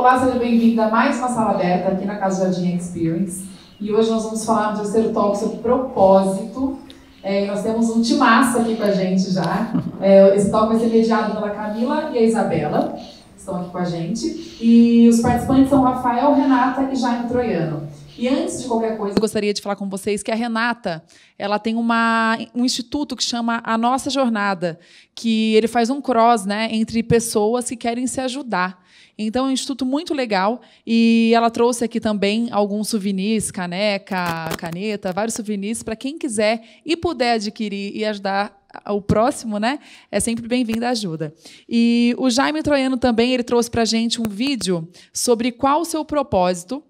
Olá, seja bem vinda a mais uma sala aberta aqui na Casa Jardim Experience. E hoje nós vamos falar do terceiro talk sobre propósito. É, nós temos um timaço aqui com a gente já. É, esse talk vai ser mediado pela Camila e a Isabela, que estão aqui com a gente. E os participantes são Rafael, Renata e Jaime Troiano. E antes de qualquer coisa, eu gostaria de falar com vocês que a Renata, ela tem uma, um instituto que chama A Nossa Jornada, que ele faz um cross, né, entre pessoas que querem se ajudar. Então é um instituto muito legal e ela trouxe aqui também alguns souvenirs, caneca, caneta, vários souvenirs para quem quiser e puder adquirir e ajudar o próximo, né? É sempre bem-vinda a ajuda. E o Jaime Troiano também ele trouxe para gente um vídeo sobre qual o seu propósito.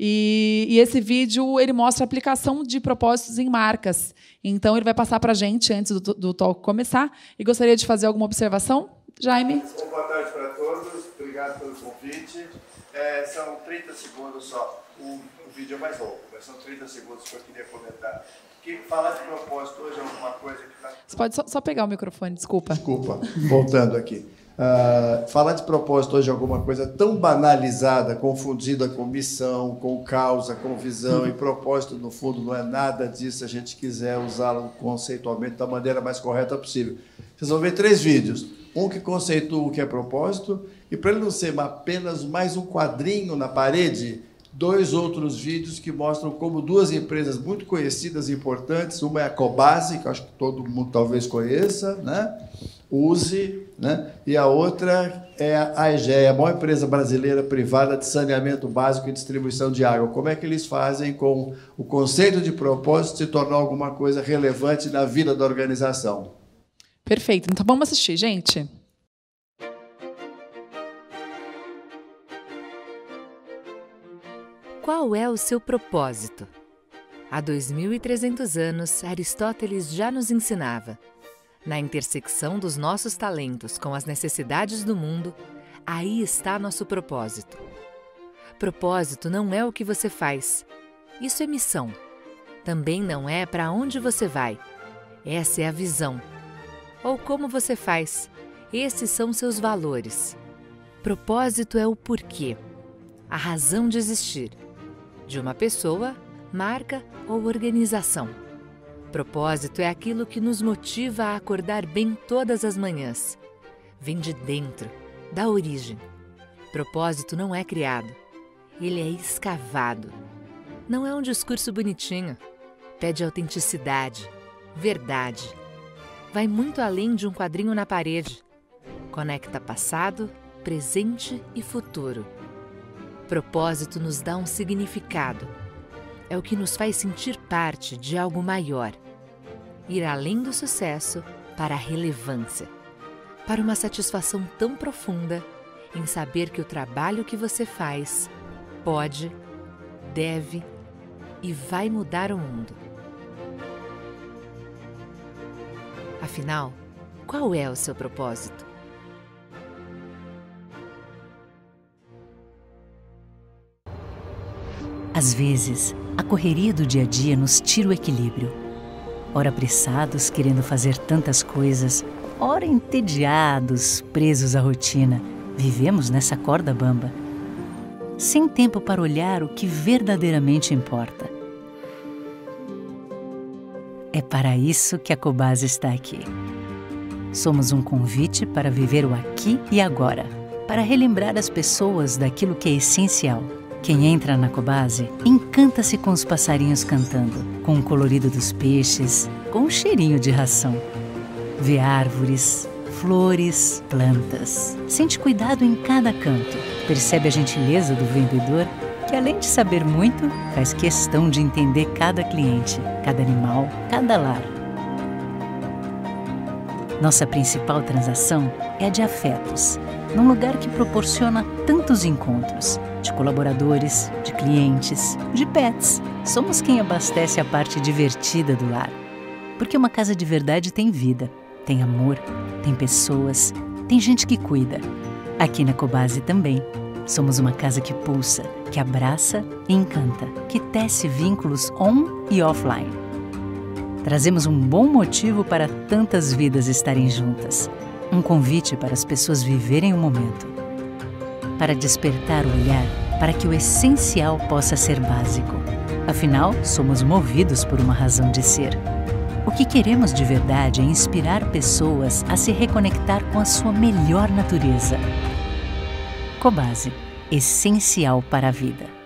E, e, esse vídeo ele mostra a aplicação de propósitos em marcas. Então ele vai passar para gente antes do, do talk começar. E gostaria de fazer alguma observação, Jaime? Boa tarde para todos. Obrigado pelo convite convite. É, são 30 segundos só. O, o, vídeo é mais longo, mas são 30 segundos que eu queria comentar. Que falar de propósito hoje é alguma coisa que está. Você pode só, só, pegar o microfone, desculpa. Desculpa, voltando aqui. Uh, falar de propósito hoje é alguma coisa tão banalizada, confundida com missão, com causa, com visão, e propósito, no fundo, não é nada disso se a gente quiser usá-lo conceitualmente da maneira mais correta possível. Vocês vão ver três vídeos. Um que conceitua o que é propósito, e para ele não ser apenas mais um quadrinho na parede, dois outros vídeos que mostram como duas empresas muito conhecidas e importantes, uma é a Cobase, que acho que todo mundo talvez conheça, né? Use, né? e a outra é a AEGEA, a maior empresa brasileira privada de saneamento básico e distribuição de água. Como é que eles fazem com o conceito de propósito se tornar alguma coisa relevante na vida da organização? Perfeito, então vamos assistir, gente. Qual é o seu propósito? Há 2.300 anos, Aristóteles já nos ensinava: na intersecção dos nossos talentos com as necessidades do mundo, aí está nosso propósito. Propósito não é o que você faz, isso é missão. Também não é para onde você vai, essa é a visão. Ou como você faz, esses são seus valores. Propósito é o porquê, a razão de existir de uma pessoa, marca ou organização. Propósito é aquilo que nos motiva a acordar bem todas as manhãs. Vem de dentro, da origem. Propósito não é criado, ele é escavado. Não é um discurso bonitinho. Pede autenticidade, verdade. Vai muito além de um quadrinho na parede. Conecta passado, presente e futuro Propósito nos dá um significado. É o que nos faz sentir parte de algo maior. Ir além do sucesso para a relevância. Para uma satisfação tão profunda em saber que o trabalho que você faz pode, deve e vai mudar o mundo. Afinal, qual é o seu propósito? Às vezes, a correria do dia a dia nos tira o equilíbrio. Ora apressados, querendo fazer tantas coisas, ora entediados, presos à rotina, vivemos nessa corda bamba. Sem tempo para olhar o que verdadeiramente importa. É para isso que a Cobase está aqui. Somos um convite para viver o aqui e agora, para relembrar as pessoas daquilo que é essencial quem entra na Cobase encanta-se com os passarinhos cantando, com o colorido dos peixes, com o cheirinho de ração. Vê árvores, flores, plantas. Sente cuidado em cada canto. Percebe a gentileza do vendedor, que além de saber muito, faz questão de entender cada cliente, cada animal, cada lar. Nossa principal transação é de afetos num lugar que proporciona tantos encontros de colaboradores, de clientes, de pets. Somos quem abastece a parte divertida do lar. Porque uma casa de verdade tem vida, tem amor, tem pessoas, tem gente que cuida. Aqui na Cobase também. Somos uma casa que pulsa, que abraça e encanta, que tece vínculos on e offline. Trazemos um bom motivo para tantas vidas estarem juntas um convite para as pessoas viverem o momento, para despertar o olhar para que o essencial possa ser básico. Afinal, somos movidos por uma razão de ser. O que queremos de verdade é inspirar pessoas a se reconectar com a sua melhor natureza. Cobase essencial para a vida.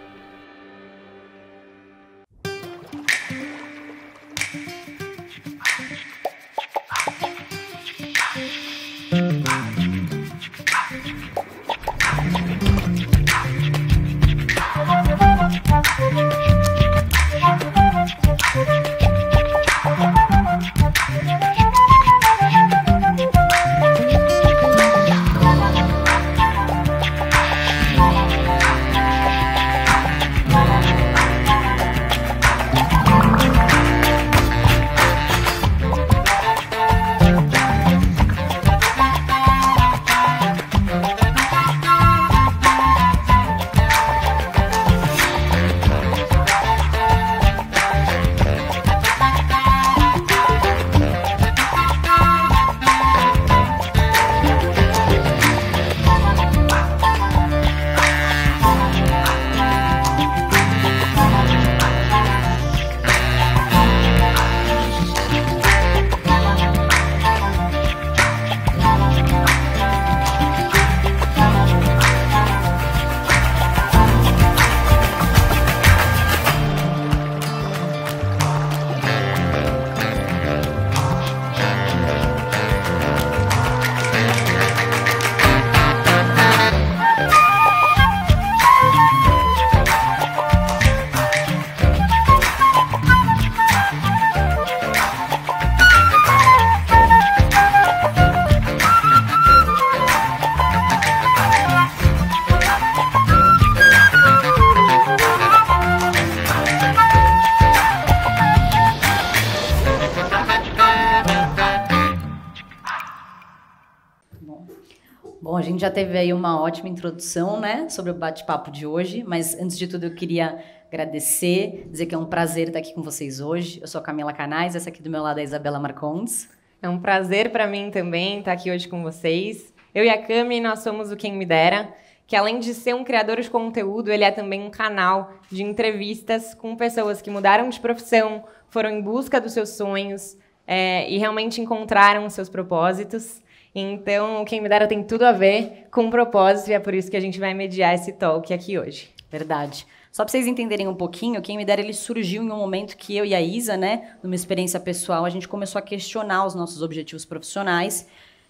já teve aí uma ótima introdução, né, sobre o bate-papo de hoje, mas antes de tudo eu queria agradecer, dizer que é um prazer estar aqui com vocês hoje. Eu sou a Camila Canais, essa aqui do meu lado é a Isabela Marcondes. É um prazer para mim também estar aqui hoje com vocês. Eu e a Cami, nós somos o Quem Me Dera, que além de ser um criador de conteúdo, ele é também um canal de entrevistas com pessoas que mudaram de profissão, foram em busca dos seus sonhos é, e realmente encontraram os seus propósitos. Então, quem me dera tem tudo a ver com o propósito e é por isso que a gente vai mediar esse talk aqui hoje. Verdade. Só para vocês entenderem um pouquinho, quem me dera ele surgiu em um momento que eu e a Isa, né, numa experiência pessoal, a gente começou a questionar os nossos objetivos profissionais.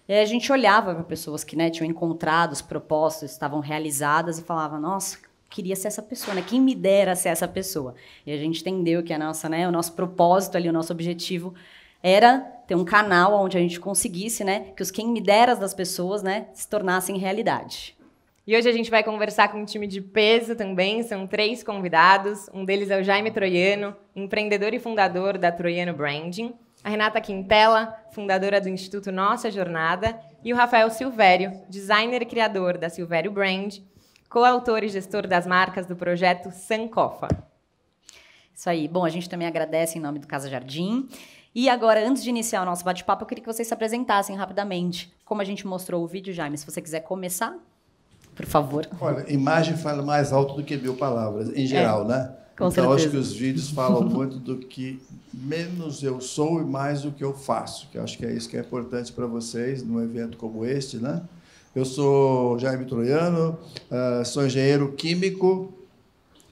E a gente olhava para pessoas que né, tinham encontrado os propósitos, estavam realizadas e falava: Nossa, queria ser essa pessoa, né? Quem me dera ser essa pessoa. E a gente entendeu que a nossa, né, o nosso propósito ali, o nosso objetivo era ter um canal onde a gente conseguisse, né, que os quem me deras das pessoas, né, se tornassem realidade. E hoje a gente vai conversar com um time de peso também, são três convidados. Um deles é o Jaime Troiano, empreendedor e fundador da Troiano Branding. A Renata Quintela, fundadora do Instituto Nossa Jornada. E o Rafael Silvério, designer e criador da Silvério Brand, coautor e gestor das marcas do projeto Sancofa. Isso aí. Bom, a gente também agradece em nome do Casa Jardim e agora, antes de iniciar o nosso bate-papo, eu queria que vocês se apresentassem rapidamente. Como a gente mostrou o vídeo, Jaime, se você quiser começar, por favor. Olha, imagem fala mais alto do que mil palavras, em é, geral, é, né? Com então, certeza. acho que os vídeos falam muito do que menos eu sou e mais do que eu faço, que acho que é isso que é importante para vocês num evento como este, né? Eu sou Jaime Troiano, ah, sou engenheiro químico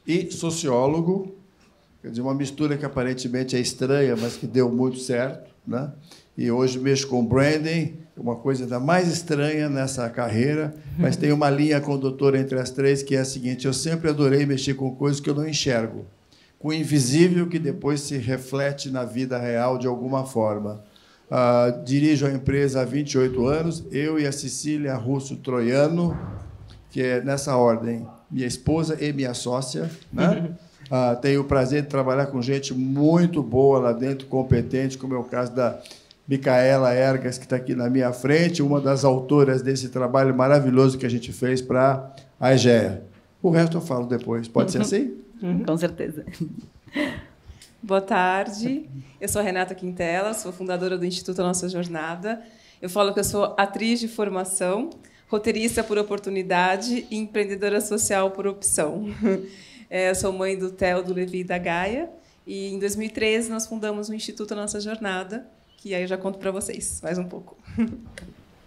e sociólogo, de uma mistura que aparentemente é estranha, mas que deu muito certo, né? E hoje mexo com branding, uma coisa ainda mais estranha nessa carreira, mas tem uma linha condutora entre as três que é a seguinte: eu sempre adorei mexer com coisas que eu não enxergo, com o invisível que depois se reflete na vida real de alguma forma. Uh, dirijo a empresa há 28 anos, eu e a Cecília Russo Troiano, que é nessa ordem minha esposa e minha sócia. Né? Uhum. Ah, tenho o prazer de trabalhar com gente muito boa lá dentro, competente, como é o caso da Micaela Ergas, que está aqui na minha frente, uma das autoras desse trabalho maravilhoso que a gente fez para a EGEA. O resto eu falo depois. Pode ser uhum. assim? Uhum. Com certeza. Boa tarde. Eu sou Renata Quintela, sou fundadora do Instituto Nossa Jornada. Eu falo que eu sou atriz de formação, roteirista por oportunidade e empreendedora social por opção. É, sou mãe do Theo, do Levi e da Gaia. E em 2013 nós fundamos o Instituto Nossa Jornada, que aí eu já conto para vocês mais um pouco.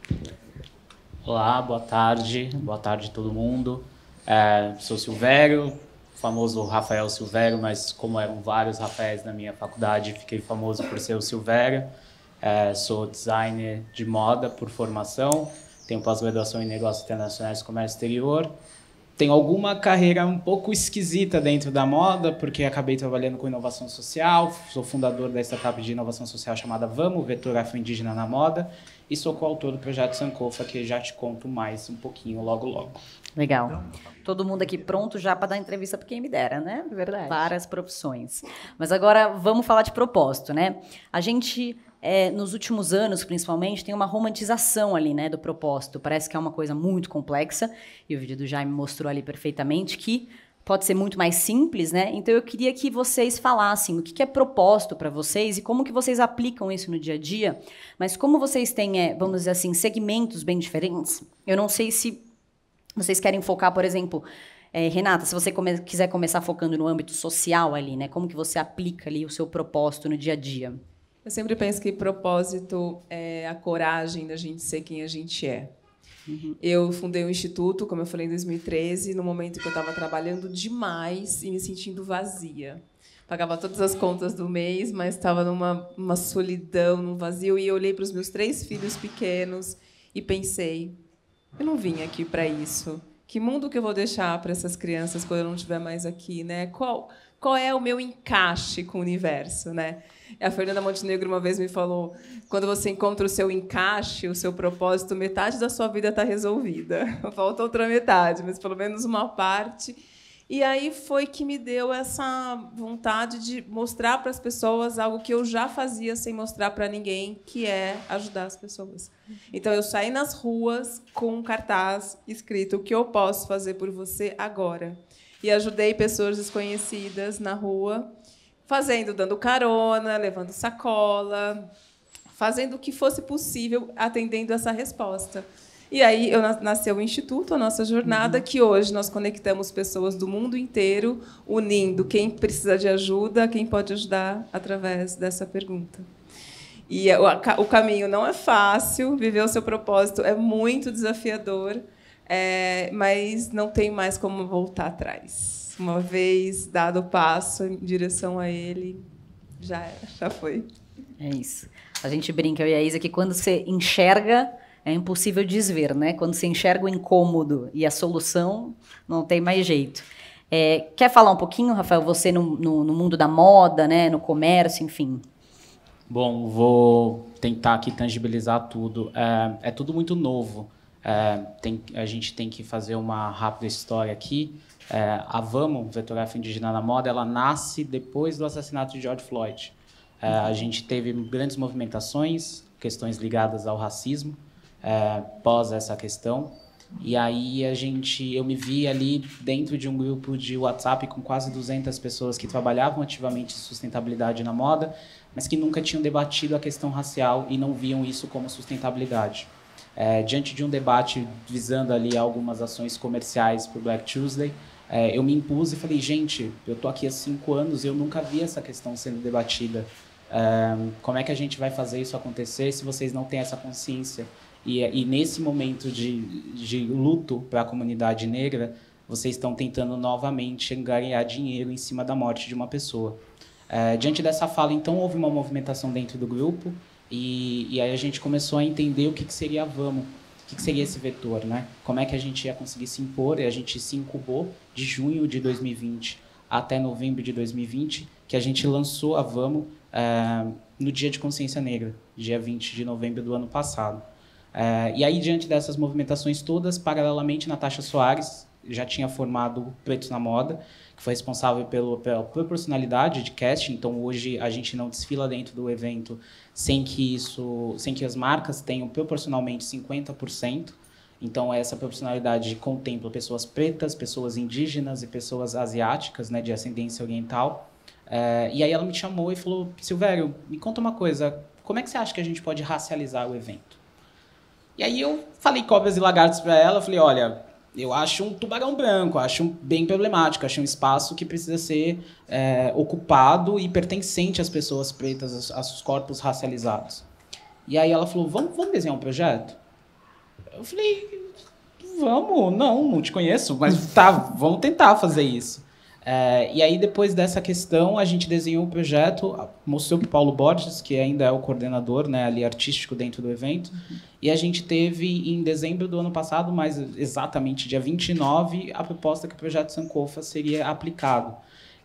Olá, boa tarde. Boa tarde todo mundo. É, sou Silvério, famoso Rafael Silvério, mas como eram vários Rafaéis na minha faculdade, fiquei famoso por ser o Silvério. É, sou designer de moda por formação tenho pós-graduação em negócios internacionais e comércio exterior. Tenho alguma carreira um pouco esquisita dentro da moda, porque acabei trabalhando com inovação social, sou fundador da startup de inovação social chamada Vamos, Vetor Afro-Indígena na Moda, e sou coautor do projeto Sankofa, que já te conto mais um pouquinho logo logo. Legal. Então, Todo mundo aqui pronto já para dar entrevista para quem me dera, né? Verdade. Várias profissões. Mas agora vamos falar de propósito, né? A gente é, nos últimos anos, principalmente, tem uma romantização ali, né, do propósito. Parece que é uma coisa muito complexa, e o vídeo do Jaime mostrou ali perfeitamente que pode ser muito mais simples, né? Então eu queria que vocês falassem o que, é proposto para vocês e como que vocês aplicam isso no dia a dia. Mas como vocês têm, é, vamos dizer assim, segmentos bem diferentes, eu não sei se vocês querem focar, por exemplo, é, Renata, se você come quiser começar focando no âmbito social ali, né? Como que você aplica ali o seu propósito no dia a dia? Eu sempre penso que propósito é a coragem da gente ser quem a gente é. Uhum. Eu fundei o um instituto, como eu falei, em 2013, no momento que eu estava trabalhando demais e me sentindo vazia. Pagava todas as contas do mês, mas estava numa uma solidão, num vazio. E eu olhei para os meus três filhos pequenos e pensei: eu não vim aqui para isso. Que mundo que eu vou deixar para essas crianças quando eu não estiver mais aqui, né? Qual qual é o meu encaixe com o universo, né? A Fernanda Montenegro uma vez me falou: quando você encontra o seu encaixe, o seu propósito, metade da sua vida está resolvida. Falta outra metade, mas pelo menos uma parte. E aí foi que me deu essa vontade de mostrar para as pessoas algo que eu já fazia sem mostrar para ninguém, que é ajudar as pessoas. Então eu saí nas ruas com um cartaz escrito: "O que eu posso fazer por você agora?" E ajudei pessoas desconhecidas na rua fazendo, dando carona, levando sacola, fazendo o que fosse possível, atendendo essa resposta. E aí eu nasceu o Instituto, a nossa jornada, uhum. que hoje nós conectamos pessoas do mundo inteiro, unindo quem precisa de ajuda, quem pode ajudar através dessa pergunta. E é, o caminho não é fácil, viver o seu propósito é muito desafiador, é, mas não tem mais como voltar atrás. Uma vez dado o passo em direção a ele, já era, é, já foi. É isso. A gente brinca, eu e a Isa, que quando você enxerga, é impossível desver, né? Quando você enxerga o incômodo e a solução, não tem mais jeito. É, quer falar um pouquinho, Rafael, você no, no, no, mundo da moda, né, no comércio, enfim? Bom, vou tentar aqui tangibilizar tudo. É, é tudo muito novo. É, tem, a gente tem que fazer uma rápida história aqui. É, a Vamos, Vetográfica Indígena na Moda, ela nasce depois do assassinato de George Floyd. É, a gente teve grandes movimentações, questões ligadas ao racismo, é, pós essa questão. E aí a gente, eu me vi ali dentro de um grupo de WhatsApp com quase 200 pessoas que trabalhavam ativamente sustentabilidade na moda, mas que nunca tinham debatido a questão racial e não viam isso como sustentabilidade. É, diante de um debate visando ali algumas ações comerciais para o Black Tuesday, é, eu me impus e falei, gente, eu tô aqui há cinco anos e eu nunca vi essa questão sendo debatida. É, como é que a gente vai fazer isso acontecer se vocês não têm essa consciência? E, e nesse momento de, de luto para a comunidade negra, vocês estão tentando novamente ganhar dinheiro em cima da morte de uma pessoa. É, diante dessa fala, então, houve uma movimentação dentro do grupo e, e aí a gente começou a entender o que, que seria a Vamos. O que seria esse vetor, né? Como é que a gente ia conseguir se impor? E a gente se incubou de junho de 2020 até novembro de 2020, que a gente lançou a Vamos é, eh, no Dia de Consciência Negra, dia 20 de novembro do ano passado. É, e aí, diante dessas movimentações todas, paralelamente, Natasha Soares já tinha formado Pretos na Moda, foi responsável pelo, pela proporcionalidade de casting, então hoje a gente não desfila dentro do evento sem que isso, sem que as marcas tenham proporcionalmente 50%. Então essa proporcionalidade contempla pessoas pretas, pessoas indígenas e pessoas asiáticas, né, de ascendência oriental. É, e aí ela me chamou e falou: Silvério, me conta uma coisa, como é que você acha que a gente pode racializar o evento? E aí eu falei cobras e lagartos para ela, falei: olha, eu acho um tubarão branco, acho bem problemático, acho um espaço que precisa ser é, ocupado e pertencente às pessoas pretas, aos, aos, corpos racializados. E aí ela falou: vamos, vamos desenhar um projeto? Eu falei: vamos, não, não te conheço, mas tá, vamos tentar fazer isso. É, e aí, depois dessa questão, a gente desenhou o projeto, mostrou para o Paulo Borges, que ainda é o coordenador né, ali artístico dentro do evento, uhum. e a gente teve em dezembro do ano passado, mais exatamente dia 29, a proposta que o projeto Sankofa seria aplicado,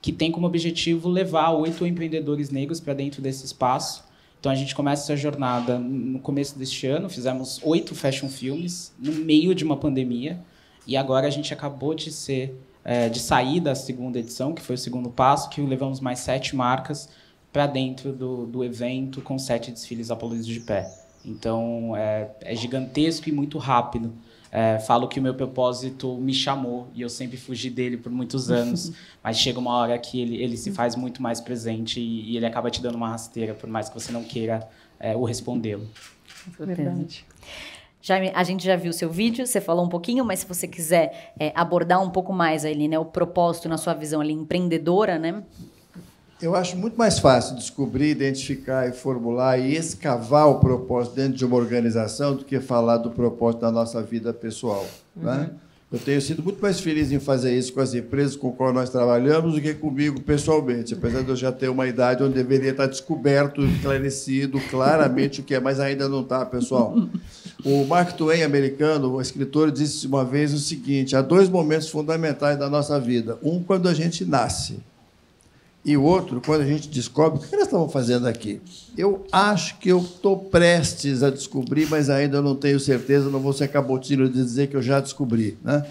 que tem como objetivo levar oito empreendedores negros para dentro desse espaço. Então a gente começa essa jornada no começo deste ano, fizemos oito fashion filmes no meio de uma pandemia, e agora a gente acabou de ser é, de sair da segunda edição, que foi o segundo passo, que levamos mais sete marcas para dentro do, do evento com sete desfiles apolíneos de pé. Então é, é, gigantesco e muito rápido. É, falo que o meu propósito me chamou e eu sempre fugi dele por muitos anos, mas chega uma hora que ele, ele se faz muito mais presente e, e ele acaba te dando uma rasteira, por mais que você não queira é, o respondê-lo. Verdade. Já, a gente já viu o seu vídeo, você falou um pouquinho, mas se você quiser é, abordar um pouco mais ali, né, o propósito na sua visão ali, empreendedora, né? Eu acho muito mais fácil descobrir, identificar e formular e escavar o propósito dentro de uma organização do que falar do propósito da nossa vida pessoal. Uhum. Né? Eu tenho sido muito mais feliz em fazer isso com as empresas com qual nós trabalhamos do que comigo pessoalmente, apesar de eu já ter uma idade onde deveria estar descoberto, esclarecido claramente o que é, mas ainda não está, pessoal. O Mark Twain, americano, um escritor, disse uma vez o seguinte: há dois momentos fundamentais da nossa vida. Um, quando a gente nasce, e o outro, quando a gente descobre o que nós estamos fazendo aqui. Eu acho que eu estou prestes a descobrir, mas ainda não tenho certeza, não vou ser cabotilho de dizer que eu já descobri. Né?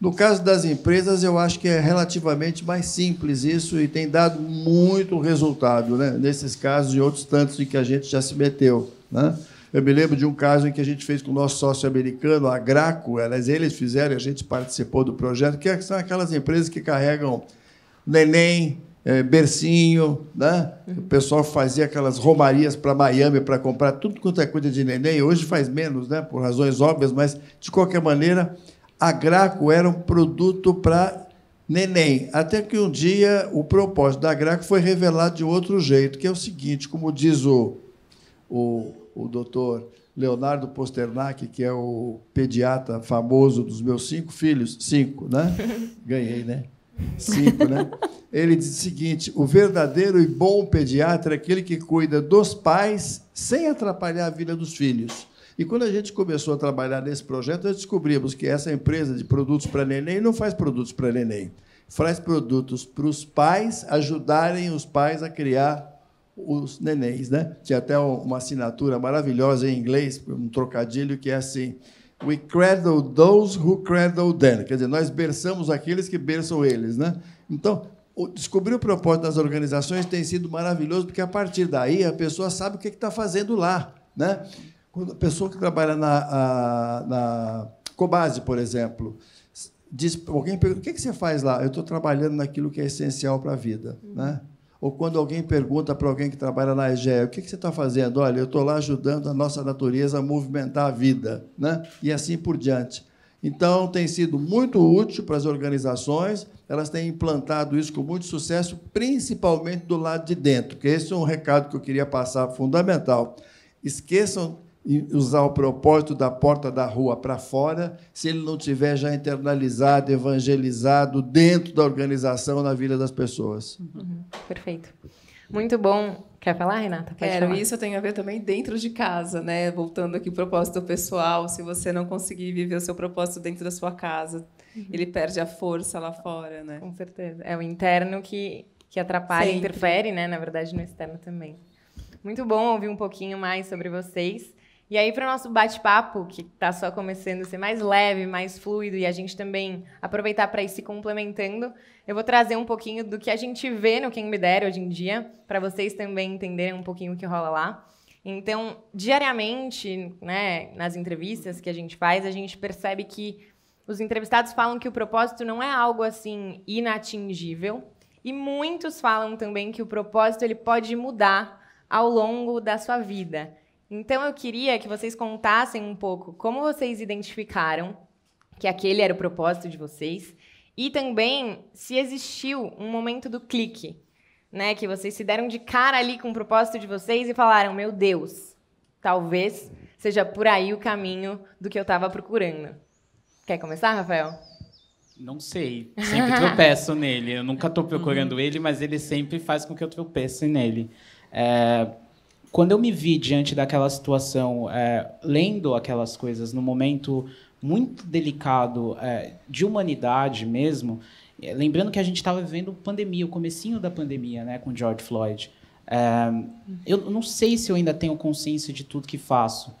No caso das empresas, eu acho que é relativamente mais simples isso e tem dado muito resultado, né? nesses casos e outros tantos em que a gente já se meteu. Né? Eu me lembro de um caso em que a gente fez com o nosso sócio americano, a Graco, elas, eles fizeram, a gente participou do projeto, que é, são aquelas empresas que carregam neném, é, bercinho, né? Uhum. O pessoal fazia aquelas romarias para Miami para comprar tudo quanto é coisa de neném. Hoje faz menos, né? Por razões óbvias, mas de qualquer maneira, a Graco era um produto para neném. Até que um dia o propósito da Graco foi revelado de outro jeito, que é o seguinte, como diz o, o o doutor Leonardo Posternak, que é o pediatra famoso dos meus cinco filhos, cinco, né? Ganhei, né? Cinco, né? Ele diz o seguinte: o verdadeiro e bom pediatra é aquele que cuida dos pais sem atrapalhar a vida dos filhos. E quando a gente começou a trabalhar nesse projeto, nós descobrimos que essa empresa de produtos para neném não faz produtos para neném, faz produtos para os pais ajudarem os pais a criar os nenéns, né? Tinha até uma assinatura maravilhosa em inglês, um trocadilho que é assim: We cradle those who cradle them. Quer dizer, nós berçamos aqueles que berçam eles, né? Então, descobrir o propósito das organizações tem sido maravilhoso, porque a partir daí a pessoa sabe o que é está fazendo lá, né? Quando a pessoa que trabalha na, na Cobase, por exemplo, diz, alguém pergunta: o que, é que você faz lá? Eu estou trabalhando naquilo que é essencial para a vida, né? ou quando alguém pergunta para alguém que trabalha na EGE, o que, que você está fazendo? Olha, eu estou lá ajudando a nossa natureza a movimentar a vida, né? e assim por diante. Então, tem sido muito útil para as organizações, elas têm implantado isso com muito sucesso, principalmente do lado de dentro, que esse é um recado que eu queria passar fundamental. Esqueçam e usar o propósito da porta da rua para fora, se ele não tiver já internalizado, evangelizado dentro da organização, na vida das pessoas. Uhum. Perfeito. Muito bom. Quer falar, Renata? Pode Quero. Falar. Isso tem a ver também dentro de casa, né? Voltando aqui o propósito pessoal. Se você não conseguir viver o seu propósito dentro da sua casa, uhum. ele perde a força lá fora, né? Com certeza. É o interno que, que atrapalha, Sempre. interfere, né? Na verdade, no externo também. Muito bom ouvir um pouquinho mais sobre vocês. E aí, para o nosso bate-papo, que está só começando a ser mais leve, mais fluido, e a gente também aproveitar para ir se complementando, eu vou trazer um pouquinho do que a gente vê no Quem Me Dera hoje em dia, para vocês também entenderem um pouquinho o que rola lá. Então, diariamente, né, nas entrevistas que a gente faz, a gente percebe que os entrevistados falam que o propósito não é algo assim inatingível, e muitos falam também que o propósito ele pode mudar ao longo da sua vida. Então eu queria que vocês contassem um pouco como vocês identificaram que aquele era o propósito de vocês e também se existiu um momento do clique, né, que vocês se deram de cara ali com o propósito de vocês e falaram: "Meu Deus, talvez seja por aí o caminho do que eu estava procurando". Quer começar, Rafael? Não sei. Sempre tropeço nele. Eu nunca estou procurando uhum. ele, mas ele sempre faz com que eu tropece nele. É, quando eu me vi diante daquela situação, é, lendo aquelas coisas no momento muito delicado é, de humanidade mesmo, é, lembrando que a gente estava vivendo pandemia, o comecinho da pandemia, né, com George Floyd. É, eu não sei se eu ainda tenho consciência de tudo que faço.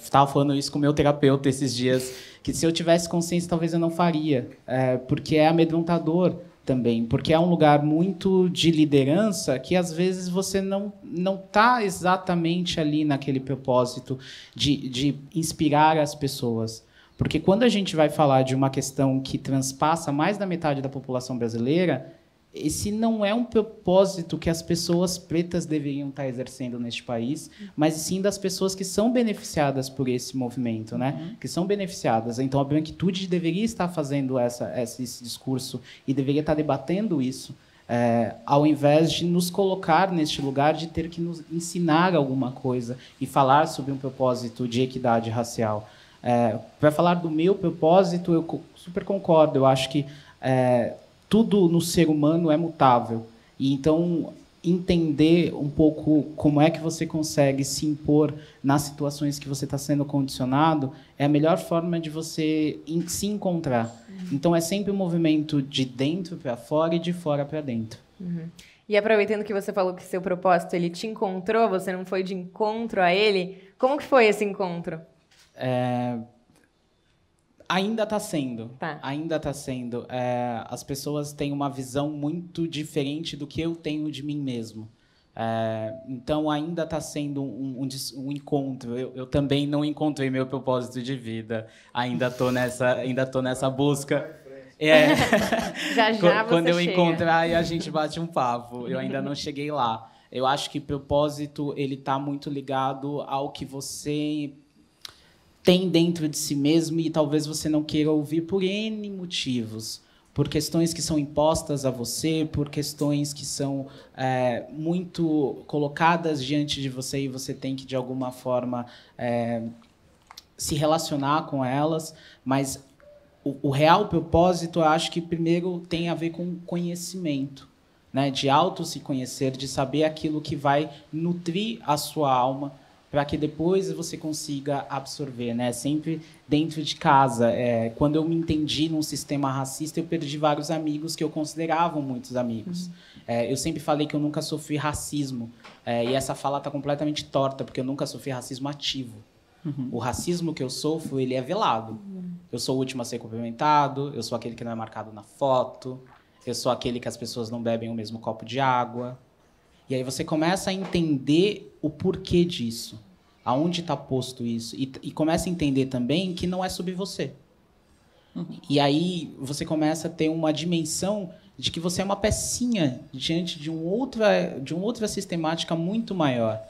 Estava é, falando isso com o meu terapeuta esses dias, que se eu tivesse consciência, talvez eu não faria, é, porque é amedrontador também, porque é um lugar muito de liderança que às vezes você não não está exatamente ali naquele propósito de, de inspirar as pessoas. Porque quando a gente vai falar de uma questão que transpassa mais da metade da população brasileira, esse não é um propósito que as pessoas pretas deveriam estar tá exercendo neste país, mas sim das pessoas que são beneficiadas por esse movimento, né? Uhum. Que são beneficiadas. Então a branquitude deveria estar fazendo essa, esse, esse discurso e deveria estar debatendo isso, é, ao invés de nos colocar neste lugar de ter que nos ensinar alguma coisa e falar sobre um propósito de equidade racial. É, eh, Para falar do meu propósito, eu super concordo. Eu acho que é, tudo no ser humano é mutável. E então entender um pouco como é que você consegue se impor nas situações que você está sendo condicionado é a melhor forma de você se encontrar. Uhum. Então é sempre um movimento de dentro para fora e de fora para dentro. Uhum. E aproveitando que você falou que seu propósito ele te encontrou, você não foi de encontro a ele, como que foi esse encontro? É, Ainda está sendo. Tá. Ainda está sendo. É, as pessoas têm uma visão muito diferente do que eu tenho de mim mesmo. É, então ainda está sendo um, um, um encontro. Eu, eu, também não encontrei meu propósito de vida. Ainda estou nessa, ainda tô nessa busca. É. já, já Quando eu chega. encontrar, a gente bate um papo. Eu ainda não cheguei lá. Eu acho que propósito ele está muito ligado ao que você tem dentro de si mesmo e talvez você não queira ouvir por N motivos. Por questões que são impostas a você, por questões que são é, muito colocadas diante de você e você tem que, de alguma forma, é, se relacionar com elas. Mas o, o real propósito, eu acho que primeiro tem a ver com conhecimento. Né, de auto se conhecer, de saber aquilo que vai nutrir a sua alma, para que depois você consiga absorver, né? Sempre dentro de casa. É, quando eu me entendi num sistema racista, eu perdi vários amigos que eu considerava muitos amigos. Uhum. É, eu sempre falei que eu nunca sofri racismo, é, e essa fala está completamente torta, porque eu nunca sofri racismo ativo. Uhum. O racismo que eu sofro, ele é velado. Uhum. Eu sou o último a ser cumprimentado, eu sou aquele que não é marcado na foto, eu sou aquele que as pessoas não bebem o mesmo copo de água, e aí você começa a entender o porquê disso, aonde está posto isso, e, e, começa a entender também que não é sobre você. Uhum. E aí você começa a ter uma dimensão de que você é uma pecinha diante de, um outra, de uma outra sistemática muito maior,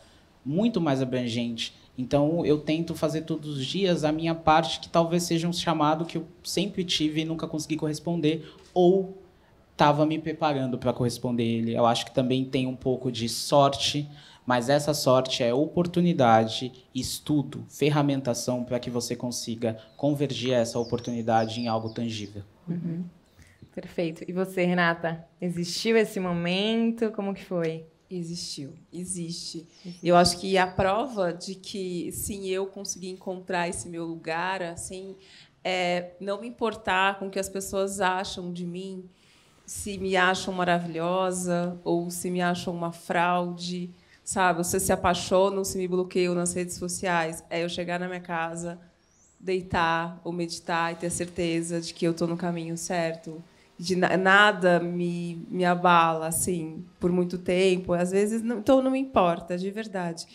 muito mais abrangente. Então eu tento fazer todos os dias a minha parte que talvez seja um chamado que eu sempre tive e nunca consegui corresponder ou estava me preparando para corresponder ele. Eu acho que também tem um pouco de sorte, mas essa sorte é oportunidade, estudo, ferramentação para que você consiga convergir essa oportunidade em algo tangível. Uhum. Perfeito. E você, Renata? Existiu esse momento? Como que foi? Existiu, existe. Eu acho que a prova de que sim, eu consegui encontrar esse meu lugar, assim, é não me importar com o que as pessoas acham de mim, se me acham maravilhosa ou se me acham uma fraude, sabe? Ou se se apaixonam, se me bloqueiam nas redes sociais. É eu chegar na minha casa, deitar ou meditar e ter certeza de que eu estou no caminho certo. De nada me, me abala assim por muito tempo. Às vezes, não, então não me importa, de verdade.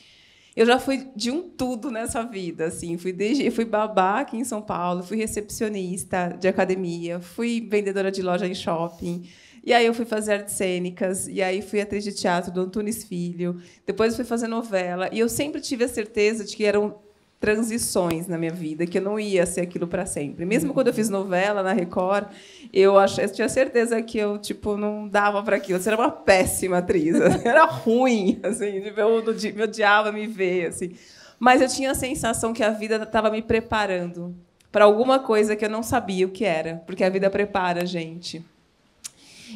Eu já fui de um tudo nessa vida, assim. Fui desde, fui babá aqui em São Paulo, fui recepcionista de academia, fui vendedora de loja em shopping. E aí eu fui fazer artes cênicas, e aí fui atriz de teatro do Antunes Filho, depois fui fazer novela, e eu sempre tive a certeza de que eram transições na minha vida, que eu não ia ser aquilo para sempre. Mesmo hum. quando eu fiz novela na Record, eu, achei, eu tinha certeza que eu tipo não dava para aquilo. Você era uma péssima atriz, assim, era ruim, assim, eu me odiava me ver, assim. Mas eu tinha a sensação que a vida estava me preparando para alguma coisa que eu não sabia o que era, porque a vida prepara a gente.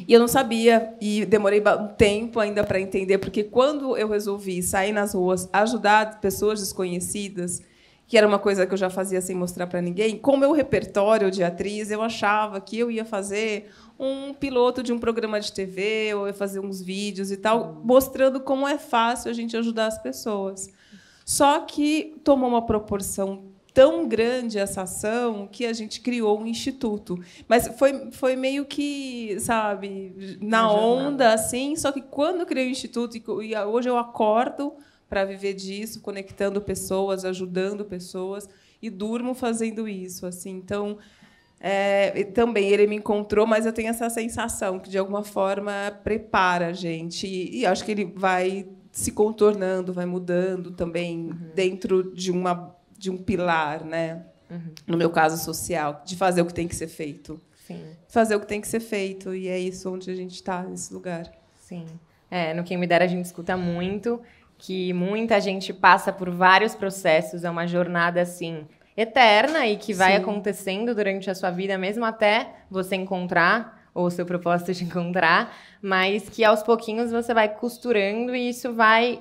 E eu não sabia, e demorei um tempo ainda para entender, porque quando eu resolvi sair nas ruas, ajudar pessoas desconhecidas, que era uma coisa que eu já fazia sem mostrar para ninguém, com o meu repertório de atriz, eu achava que eu ia fazer um piloto de um programa de TV, ou ia fazer uns vídeos e tal, hum. mostrando como é fácil a gente ajudar as pessoas. Só que tomou uma proporção tão grande essa ação que a gente criou um instituto. Mas foi, foi meio que, sabe, na onda, assim. Só que quando eu criei o instituto, e hoje eu acordo para viver disso, conectando pessoas, ajudando pessoas e durmo fazendo isso, assim. Então, é, também ele me encontrou, mas eu tenho essa sensação que de alguma forma prepara a gente e, e acho que ele vai se contornando, vai mudando também uhum. dentro de uma de um pilar, né? Uhum. No meu caso social, de fazer o que tem que ser feito. Sim. Fazer o que tem que ser feito e é isso onde a gente está nesse lugar. Sim. É, no Quem Me Dera a gente escuta muito que muita gente passa por vários processos, é uma jornada assim eterna e que vai Sim. acontecendo durante a sua vida, mesmo até você encontrar ou seu propósito de encontrar, mas que aos pouquinhos você vai costurando e isso vai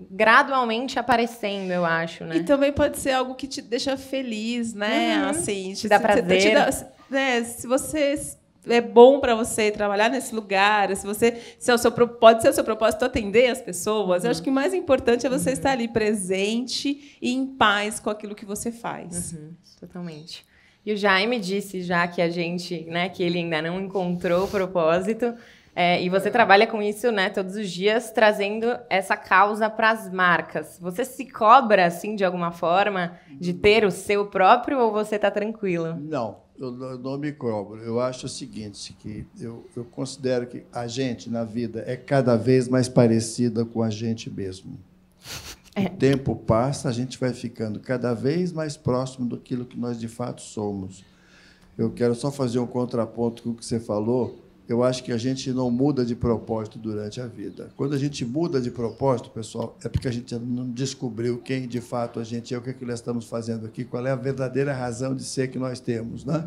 gradualmente aparecendo, eu acho, né? E também pode ser algo que te deixa feliz, né? Uhum. Assim, te, te dá prazer. Te dá, né? Se você é bom para você trabalhar nesse lugar, se você se é o seu pode ser o seu propósito atender as pessoas, uhum. eu acho que o mais importante é você uhum. estar ali presente e em paz com aquilo que você faz. Uhum. Totalmente. E o Jaime disse já que a gente, né, que ele ainda não encontrou o propósito. É, e você trabalha com isso, né, todos os dias, trazendo essa causa para as marcas. Você se cobra, assim, de alguma forma, de ter o seu próprio ou você está tranquilo? Não, eu não me cobro. Eu acho o seguinte, que eu, eu considero que a gente, na vida, é cada vez mais parecida com a gente mesmo. É. O tempo passa, a gente vai ficando cada vez mais próximo daquilo que nós de fato somos. Eu quero só fazer um contraponto com o que você falou eu acho que a gente não muda de propósito durante a vida. Quando a gente muda de propósito, pessoal, é porque a gente não descobriu quem de fato a gente é, o que, é que nós estamos fazendo aqui, qual é a verdadeira razão de ser que nós temos. Né?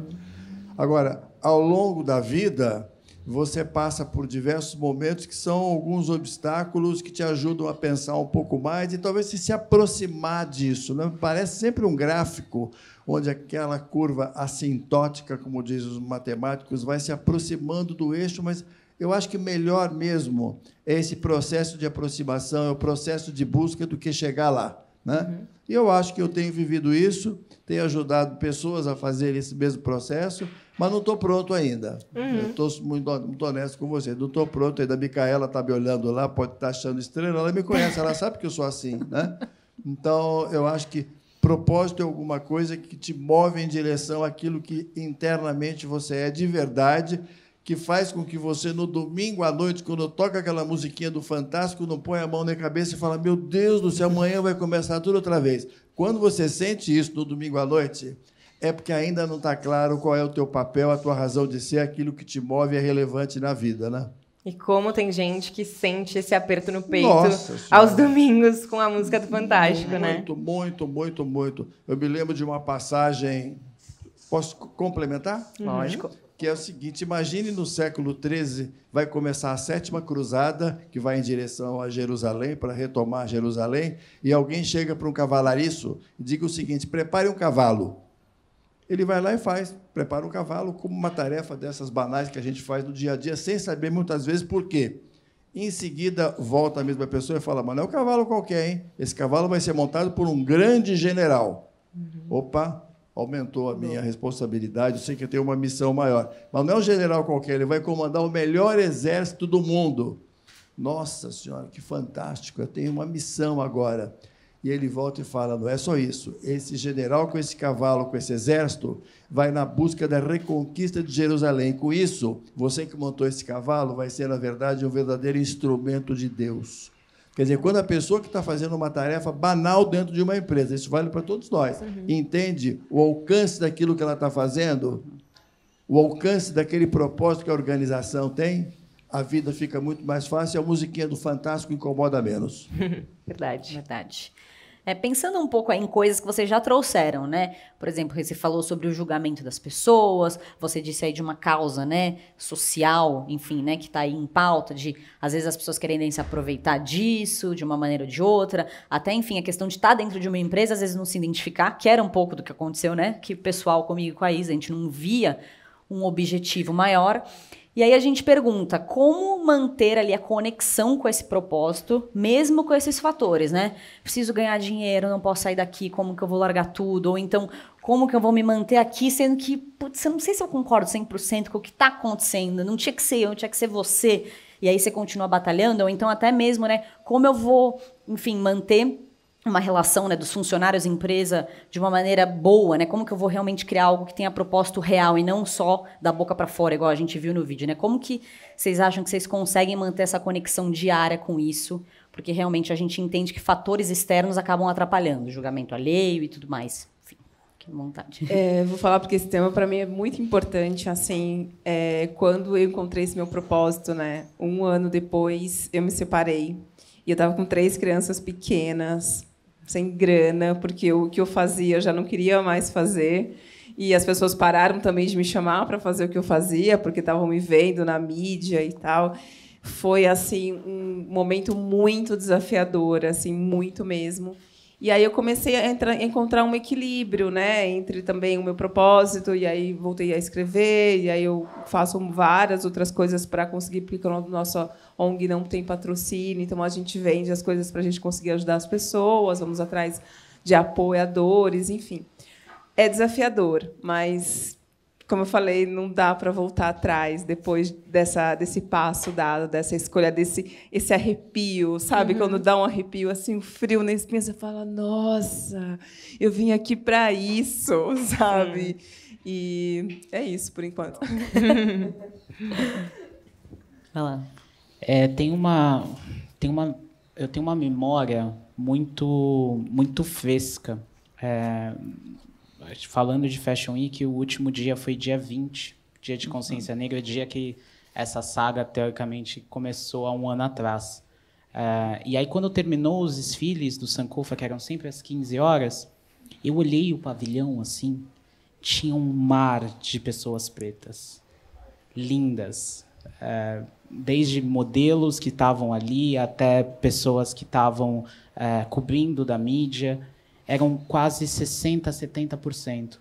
Agora, ao longo da vida, você passa por diversos momentos que são alguns obstáculos que te ajudam a pensar um pouco mais e talvez se, se aproximar disso. Né? Parece sempre um gráfico onde aquela curva assintótica, como dizem os matemáticos, vai se aproximando do eixo, mas eu acho que melhor mesmo é esse processo de aproximação, é o processo de busca do que chegar lá. Né? Uhum. E eu acho que eu tenho vivido isso tenho ajudado pessoas a fazer esse mesmo processo, mas não estou pronto ainda. Uhum. Estou muito, muito, honesto com você. Não estou pronto ainda. A Micaela está me olhando lá, pode estar tá achando estranho. Ela me conhece, ela sabe que eu sou assim. Né? Então, eu acho que propósito é alguma coisa que te move em direção àquilo que internamente você é de verdade, que faz com que você, no domingo à noite, quando toca aquela musiquinha do Fantástico, não põe a mão na cabeça e fala: Meu Deus do céu, amanhã vai começar tudo outra vez. Quando você sente isso no domingo à noite, é porque ainda não está claro qual é o teu papel, a tua razão de ser, aquilo que te move é relevante na vida, né? E como tem gente que sente esse aperto no peito aos domingos com a música do Fantástico, muito, né? Muito, muito, muito, muito. Eu me lembro de uma passagem. Posso complementar? Lógico. Uhum que é o seguinte: imagine no século XIII vai começar a sétima cruzada, que vai em direção a Jerusalém, para retomar Jerusalém, e alguém chega para um cavalariço e diga o seguinte: prepare um cavalo. Ele vai lá e faz, prepara um cavalo, como uma tarefa dessas banais que a gente faz no dia a dia, sem saber muitas vezes por quê. Em seguida, volta a mesma pessoa e fala: Mano, é um cavalo qualquer, hein? Esse cavalo vai ser montado por um grande general. Uhum. Opa, aumentou a minha responsabilidade, eu sei que eu tenho uma missão maior. Mas não é um general qualquer, ele vai comandar o melhor exército do mundo. Nossa Senhora, que fantástico, eu tenho uma missão agora. E ele volta e fala: não é só isso. Esse general com esse cavalo, com esse exército, vai na busca da reconquista de Jerusalém. Com isso, você que montou esse cavalo vai ser, na verdade, um verdadeiro instrumento de Deus Quer dizer, quando a pessoa que está fazendo uma tarefa banal dentro de uma empresa, isso vale para todos nós, uhum. entende o alcance daquilo que ela está fazendo, o alcance daquele propósito que a organização tem, a vida fica muito mais fácil e a musiquinha do Fantástico incomoda menos. Verdade. Verdade. É, pensando um pouco em coisas que vocês já trouxeram, né? Por exemplo, você falou sobre o julgamento das pessoas, você disse aí de uma causa, né, social, enfim, né, que está aí em pauta de às vezes as pessoas querendo se aproveitar disso de uma maneira ou de outra, até enfim, a questão de estar tá dentro de uma empresa, às vezes não se identificar, que era um pouco do que aconteceu, né? Que o pessoal comigo e com a Isa, a gente não via um objetivo maior. E aí a gente pergunta como manter ali a conexão com esse propósito, mesmo com esses fatores, né? Preciso ganhar dinheiro, não posso sair daqui, como que eu vou largar tudo? Ou então, como que eu vou me manter aqui, sendo que, putz, eu não sei se eu concordo 100% com o que está acontecendo, não tinha que ser eu, tinha que ser você. E aí você continua batalhando, ou então até mesmo, né, como eu vou, enfim, manter uma relação né, dos funcionários e empresa de uma maneira boa, né? Como que eu vou realmente criar algo que tenha propósito real e não só da boca para fora, igual a gente viu no vídeo, né? Como que vocês acham que vocês conseguem manter essa conexão diária com isso? Porque realmente a gente entende que fatores externos acabam atrapalhando, julgamento alheio e tudo mais. Enfim, que vontade. É, vou falar porque esse tema para mim é muito importante. Assim, é, quando eu encontrei esse meu propósito, né? Um ano depois eu me separei e eu estava com três crianças pequenas sem grana, porque o que eu fazia eu já não queria mais fazer. E as pessoas pararam também de me chamar para fazer o que eu fazia, porque estavam me vendo na mídia e tal. Foi assim um momento muito desafiador, assim, muito mesmo. E aí eu comecei a entrar, encontrar um equilíbrio, né, entre também o meu propósito e aí voltei a escrever e aí eu faço várias outras coisas para conseguir porque o nosso ONG não tem patrocínio, então a gente vende as coisas para a gente conseguir ajudar as pessoas, vamos atrás de apoiadores, enfim. É desafiador, mas como eu falei, não dá para voltar atrás depois dessa, desse passo dado, dessa escolha, desse esse arrepio, sabe? Uhum. Quando dá um arrepio, assim, um frio na espinha, você fala, nossa, eu vim aqui para isso, sabe? Uhum. E é isso, por enquanto. Vai lá. É, tem uma... Tem uma eu tenho uma memória muito muito fresca é, falando de Fashion Week, o último dia foi dia 20, dia de uhum. consciência uhum. negra, dia que essa saga, teoricamente, começou há um ano atrás. Uh, e aí, quando terminou os desfiles do Sankofa, que eram sempre às 15 horas, eu olhei o pavilhão assim, tinha um mar de pessoas pretas, lindas. Uh, desde modelos que estavam ali até pessoas que estavam uh, cobrindo da mídia eram quase 60%, 70%.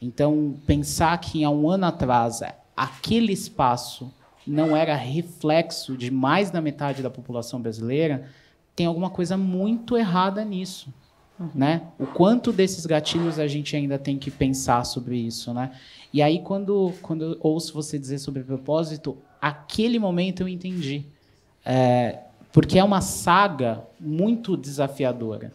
Então, pensar que há um ano atrás aquele espaço não era reflexo de mais da metade da população brasileira, tem alguma coisa muito errada nisso. Uhum. Né? O quanto desses gatilhos a gente ainda tem que pensar sobre isso. Né? E aí, quando, quando eu ouço você dizer sobre propósito, aquele momento eu entendi. É, porque é uma saga muito desafiadora.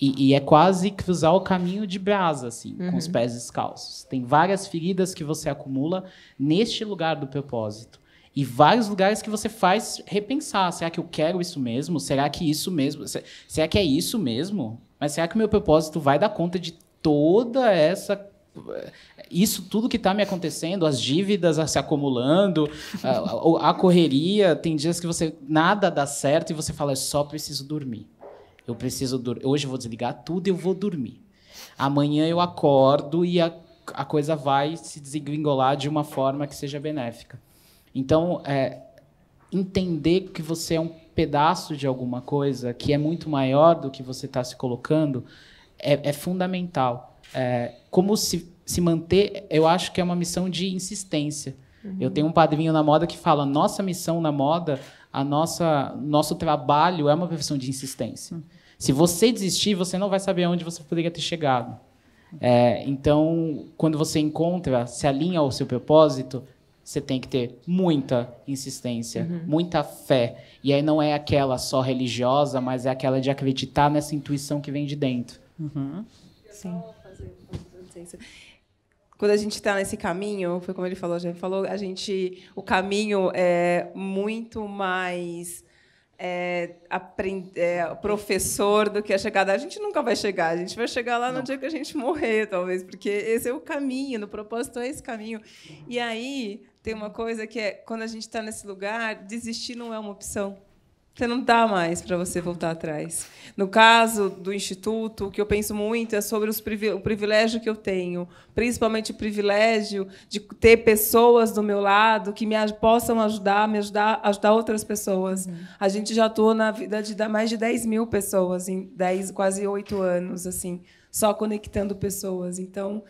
E, e, é quase cruzar o caminho de brasa, assim, uhum. com os uhum. pés descalços. Tem várias feridas que você acumula neste lugar do propósito. E vários lugares que você faz repensar. Será que eu quero isso mesmo? Será que isso mesmo? Será que é isso mesmo? Mas será que o meu propósito vai dar conta de toda essa eh, isso tudo que está me acontecendo, as dívidas se acumulando, a, a, a correria, tem dias que você nada dá certo e você fala, só preciso dormir. Eu preciso dormir. Hoje eu vou desligar tudo e eu vou dormir. Amanhã eu acordo e a, a coisa vai se desengolar de uma forma que seja benéfica. Então, é, entender que você é um pedaço de alguma coisa que é muito maior do que você está se colocando é, é fundamental. É, como se, se manter, eu acho que é uma missão de insistência. Uhum. Eu tenho um padrinho na moda que fala: nossa missão na moda, a nossa nosso trabalho é uma profissão de insistência. Uhum. Se você desistir, você não vai saber onde você poderia ter chegado. É, então, quando você encontra, se alinha ao seu propósito, você tem que ter muita insistência, uhum. muita fé. E aí não é aquela só religiosa, mas é aquela de acreditar nessa intuição que vem de dentro. Uhum. Sim. Quando a gente está nesse caminho, foi como ele falou, já falou, a gente, o caminho é muito mais é, aprender, é, professor do que a chegada. A gente nunca vai chegar, a gente vai chegar lá no Não. dia que a gente morrer, talvez, porque esse é o caminho, no propósito é esse caminho. E aí tem uma coisa que é, quando a gente está nesse lugar, desistir não é uma opção. Você não dá mais para você voltar atrás. No caso do Instituto, o que eu penso muito é sobre o privilégio que eu tenho, principalmente o privilégio de ter pessoas do meu lado que me possam ajudar, me ajudar, ajudar outras pessoas. Uhum. A gente já atuou na vida de mais de 10 mil pessoas em 10, quase oito anos, assim, só conectando pessoas. Então,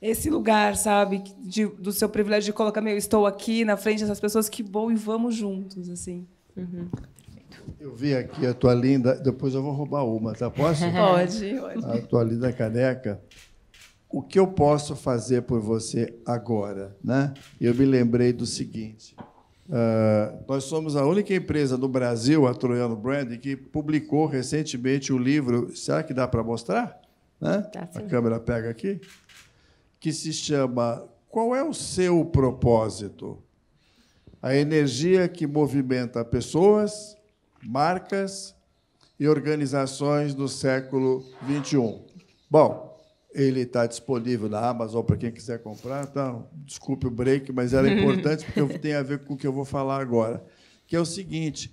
esse lugar, sabe, de, do seu privilégio de colocar, meu, estou aqui na frente dessas pessoas, que bom, e vamos juntos, assim. Uhum. Eu vi aqui a tua linda. Depois eu vou roubar uma, tá? Posso? pode, pode. A tua linda caneca. O que eu posso fazer por você agora? Né? Eu me lembrei do seguinte. Uh, nós somos a única empresa do Brasil, a Troiano Brand, que publicou recentemente o livro. Será que dá para mostrar? Né? Tá, a câmera pega aqui. Que se chama Qual é o seu propósito? A energia que movimenta pessoas, marcas e organizações do século 21. Bom, ele está disponível na Amazon para quem quiser comprar. Tá? Desculpe o break, mas era é importante porque tem a ver com o que eu vou falar agora. Que é o seguinte: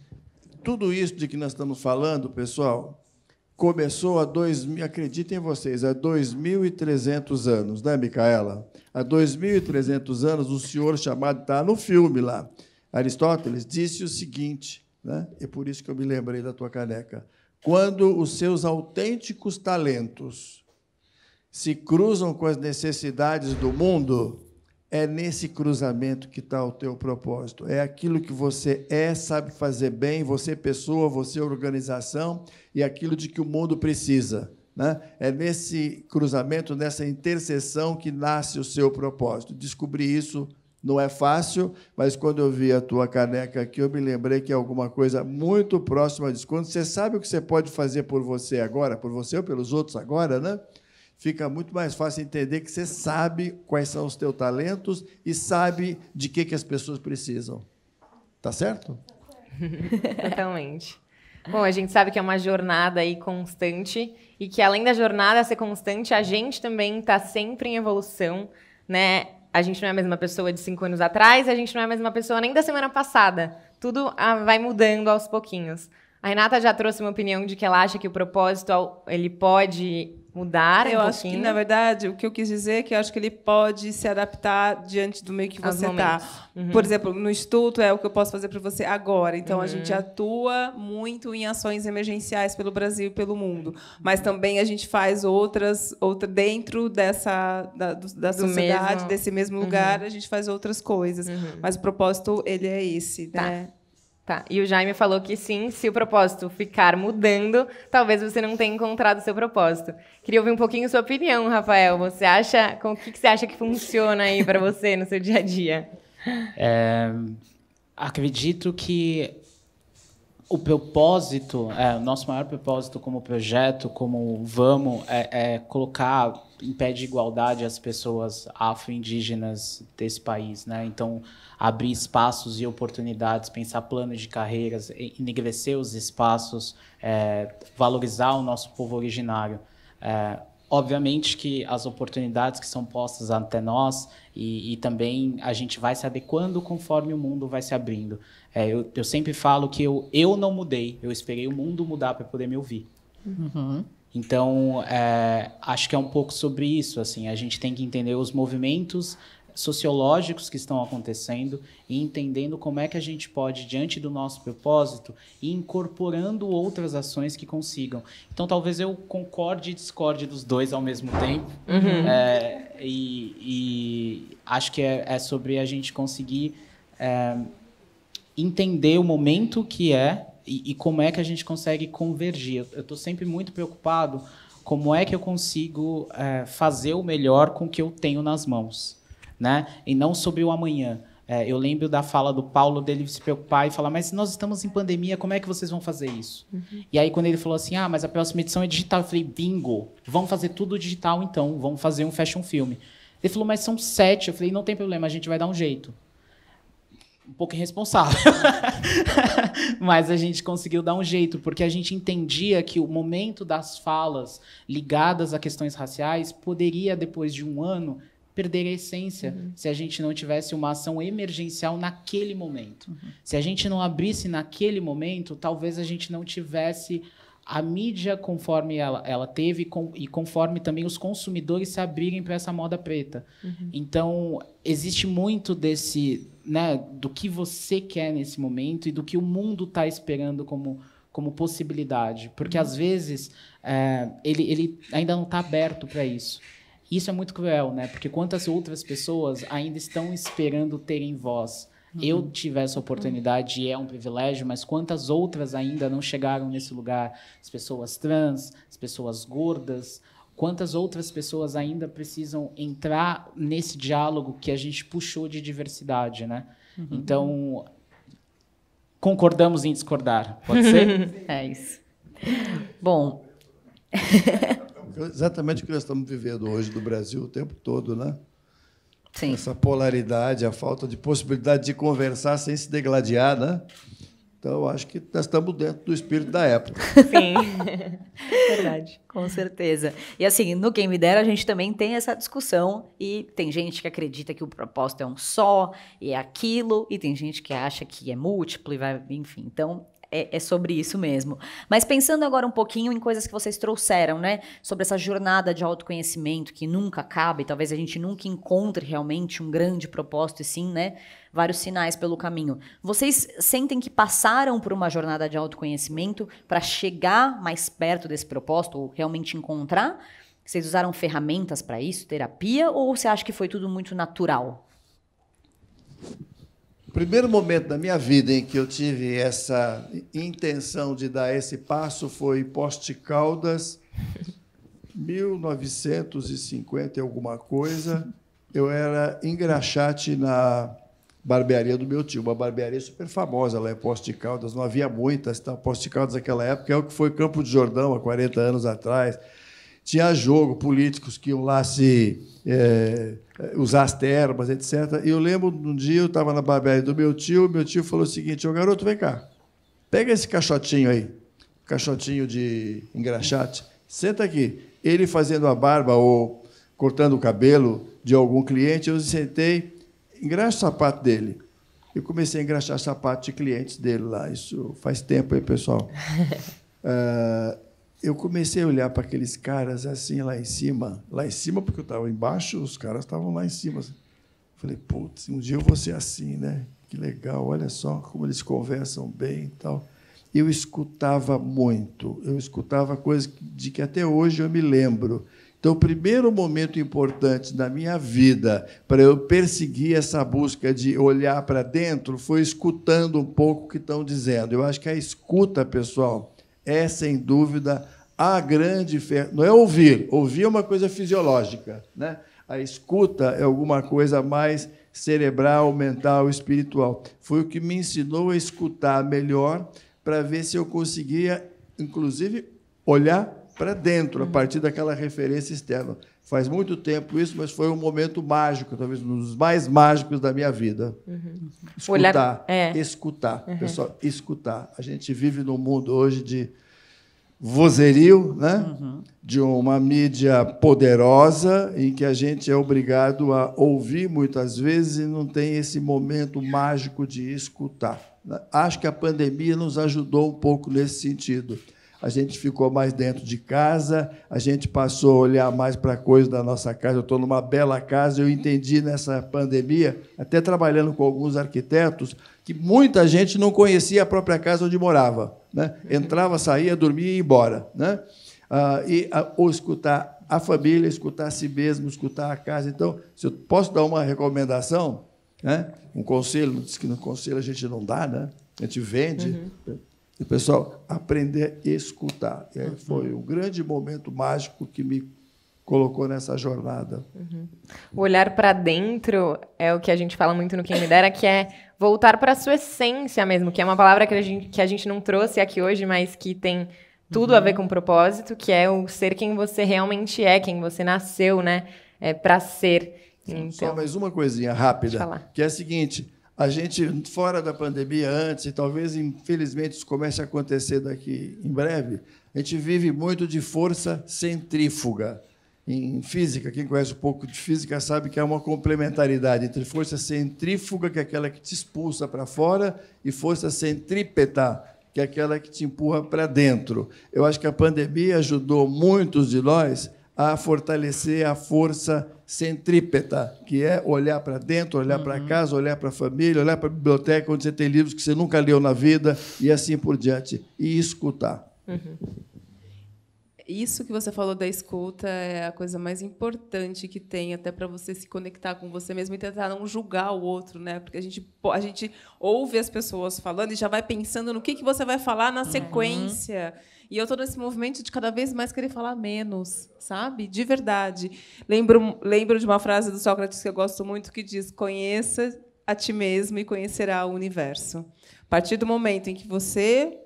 tudo isso de que nós estamos falando, pessoal, começou há dois, acreditem vocês, há 2.300 anos, né, Micaela? Há 2.300 anos, o senhor chamado está no filme lá, Aristóteles disse o seguinte: né? E por isso que eu me lembrei da tua caneca. Quando os seus autênticos talentos se cruzam com as necessidades do mundo, é nesse cruzamento que está o teu propósito. É aquilo que você é, sabe fazer bem, você pessoa, você organização, e aquilo de que o mundo precisa. Né? É nesse cruzamento, nessa interseção que nasce o seu propósito. Descobri isso não é fácil, mas quando eu vi a tua caneca aqui, eu me lembrei que é alguma coisa muito próxima disso. Quando você sabe o que você pode fazer por você agora, por você ou pelos outros agora, né? Fica muito mais fácil entender que você sabe quais são os teus talentos e sabe de que, que as pessoas precisam. Tá certo? Totalmente. Bom, a gente sabe que é uma jornada aí constante e que além da jornada ser constante, a gente também está sempre em evolução, né? A gente não é a mesma pessoa de cinco anos atrás, a gente não é a mesma pessoa nem da semana passada. Tudo ah, vai mudando aos pouquinhos. A Renata já trouxe uma opinião de que ela acha que o propósito ele pode mudar eu um acho pouquinho. que na verdade o que eu quis dizer é que eu acho que ele pode se adaptar diante do meio que você está uhum. por exemplo no estudo é o que eu posso fazer para você agora então uhum. a gente atua muito em ações emergenciais pelo Brasil e pelo mundo mas também a gente faz outras outra dentro dessa da, do, da do sociedade mesmo. desse mesmo uhum. lugar uhum. a gente faz outras coisas uhum. mas o propósito ele é esse tá. né Tá. E o Jaime falou que sim, se o propósito ficar mudando, talvez você não tenha encontrado o seu propósito. Queria ouvir um pouquinho sua opinião, Rafael. Você acha, com o que, que você acha que funciona aí para você no seu dia a dia? É, acredito que o propósito, é, o nosso maior propósito como projeto, como vamos, é, é colocar impede igualdade às pessoas afro-indígenas desse país, né? Então, abrir espaços e oportunidades, pensar planos de carreiras, enegrecer os espaços, é, valorizar o nosso povo originário. É, obviamente que as oportunidades que são postas até nós e, e, também a gente vai se adequando conforme o mundo vai se abrindo. É, eu, eu, sempre falo que eu, eu não mudei, eu esperei o mundo mudar para poder me ouvir. Uhum. Então, é, acho que é um pouco sobre isso. Assim, a gente tem que entender os movimentos sociológicos que estão acontecendo e entendendo como é que a gente pode, diante do nosso propósito, ir incorporando outras ações que consigam. Então, talvez eu concorde e discorde dos dois ao mesmo tempo. Uhum. É, e, e, acho que é, é, sobre a gente conseguir é, entender o momento que é e, e, como é que a gente consegue convergir. Eu estou sempre muito preocupado como é que eu consigo é, fazer o melhor com o que eu tenho nas mãos, né? E não sobre o amanhã. É, eu lembro da fala do Paulo dele se preocupar e falar, mas nós estamos em pandemia, como é que vocês vão fazer isso? Uhum. E aí quando ele falou assim, ah, mas a próxima edição é digital, eu falei, bingo, vamos fazer tudo digital então, vamos fazer um fashion filme. Ele falou, mas são sete. Eu falei, não tem problema, a gente vai dar um jeito. Um pouco irresponsável. Mas a gente conseguiu dar um jeito, porque a gente entendia que o momento das falas ligadas a questões raciais poderia, depois de um ano, perder a essência uhum. se a gente não tivesse uma ação emergencial naquele momento. Uhum. Se a gente não abrisse naquele momento, talvez a gente não tivesse a mídia conforme ela, ela teve com, e conforme também os consumidores se abrirem para essa moda preta. Uhum. Então, existe muito desse né, do que você quer nesse momento e do que o mundo está esperando como, como possibilidade. Porque, uhum. às vezes, é, ele, ele ainda não está aberto para isso. Isso é muito cruel, né? Porque quantas outras pessoas ainda estão esperando terem voz? Uhum. Eu tive essa oportunidade e é um privilégio, mas quantas outras ainda não chegaram nesse lugar? As pessoas trans, as pessoas gordas, quantas outras pessoas ainda precisam entrar nesse diálogo que a gente puxou de diversidade, né? Uhum. Então, concordamos em discordar, pode ser? é isso. Bom. Exatamente o que nós estamos vivendo hoje no Brasil o tempo todo, né? Sim. Essa polaridade, a falta de possibilidade de conversar sem se degladiar, né? Então, eu acho que nós estamos dentro do espírito da época. Sim, verdade, com certeza. E assim, no Quem Me Dera, a gente também tem essa discussão. E tem gente que acredita que o propósito é um só, e é aquilo, e tem gente que acha que é múltiplo, e vai, enfim. Então, é, é, sobre isso mesmo. Mas pensando agora um pouquinho em coisas que vocês trouxeram, né? Sobre essa jornada de autoconhecimento que nunca acaba e talvez a gente nunca encontre realmente um grande propósito, e sim, né? vários sinais pelo caminho. Vocês sentem que passaram por uma jornada de autoconhecimento para chegar mais perto desse propósito, ou realmente encontrar? Vocês usaram ferramentas para isso, terapia, ou você acha que foi tudo muito natural? O primeiro momento da minha vida em que eu tive essa intenção de dar esse passo foi Poste Caldas, 1950 e alguma coisa. Eu era engraxate na barbearia do meu tio, uma barbearia super famosa lá em é Posto de Caldas, não havia muitas, então tá? Poço de Caldas naquela época é o que foi Campo de Jordão há 40 anos atrás. Tinha jogo, políticos que iam lá se é, é usar as termas, etc. E eu lembro um dia eu estava na barbearia do meu tio, meu tio falou o seguinte: "Ô garoto, vem cá. Pega esse caixotinho aí, caixotinho de engraxate. Senta aqui. Ele fazendo a barba ou cortando o cabelo de algum cliente, eu sentei, engraxa o sapato dele. Eu comecei a engraxar sapato de clientes dele lá. Isso faz tempo aí, pessoal. uh, eu comecei a olhar para aqueles caras assim lá em cima. Lá em cima, porque eu estava embaixo, os caras estavam lá em cima. Assim. Falei, putz, um dia eu vou ser assim, né? Que legal, olha só como eles conversam bem e tal. Eu escutava muito, eu escutava coisas de que até hoje eu me lembro. Então, o primeiro momento importante da minha vida para eu perseguir essa busca de olhar para dentro foi escutando um pouco o que estão dizendo. Eu acho que a escuta, pessoal, é sem dúvida a grande fé. não é ouvir, ouvir é uma coisa fisiológica, né? A escuta é alguma coisa mais cerebral, mental, espiritual. Foi o que me ensinou a escutar melhor para ver se eu conseguia, inclusive, olhar para dentro, a uhum. partir daquela referência externa. Faz muito tempo isso, mas foi um momento mágico, talvez um dos mais mágicos da minha vida. Uhum. Escutar, Olhar, é. escutar, uhum. pessoal, escutar. A gente vive num mundo hoje de vozerio, né? Uhum. de uma mídia poderosa em que a gente é obrigado a ouvir muitas vezes e não tem esse momento mágico de escutar. Né? Acho que a pandemia nos ajudou um pouco nesse sentido a gente ficou mais dentro de casa, a gente passou a olhar mais para a coisa da nossa casa. Eu estou numa bela casa, eu entendi nessa pandemia, até trabalhando com alguns arquitetos, que muita gente não conhecia a própria casa onde morava. Né? Entrava, saía, dormia e ia embora. Né? Ah, e ah, ou escutar a família, escutar a si mesmo, escutar a casa. Então, se eu posso dar uma recomendação, né? um conselho, diz que no conselho a gente não dá, né? a gente vende. Uhum. E o pessoal aprender a escutar. E foi um uhum. grande momento mágico que me colocou nessa jornada. Uhum. O olhar para dentro é o que a gente fala muito no Quem Me Dera, que é voltar para a sua essência mesmo, que é uma palavra que a gente, que a gente não trouxe aqui hoje, mas que tem tudo uhum. a ver uhum. com o propósito, que é o ser quem você realmente é, quem você nasceu, né? É para ser. Então, Só mais uma coisinha rápida, que é a seguinte: a gente, fora da pandemia, antes, e talvez, infelizmente, isso comece a acontecer daqui em breve, a gente vive muito de força centrífuga. Em física, quem conhece um pouco de física sabe que há é uma complementaridade entre força centrífuga, que é aquela que te expulsa para fora, e força centrípeta, que é aquela que te empurra para dentro. Eu acho que a pandemia ajudou muitos de nós a fortalecer a força centrípeta, que é olhar para dentro, olhar uhum. para casa, olhar para a família, olhar para a biblioteca, onde você tem livros que você nunca leu na vida, e assim por diante, e escutar. Uhum. Isso que você falou da escuta é a coisa mais importante que tem, até para você se conectar com você mesmo e tentar não julgar o outro, né? Porque a gente, a gente ouve as pessoas falando e já vai pensando no que, que você vai falar na uhum. sequência. Uhum e eu estou nesse movimento de cada vez mais querer falar menos, sabe? De verdade. Lembro, lembro de uma frase do Sócrates que eu gosto muito, que diz: Conheça a ti mesmo e conhecerá o universo. A partir do momento em que você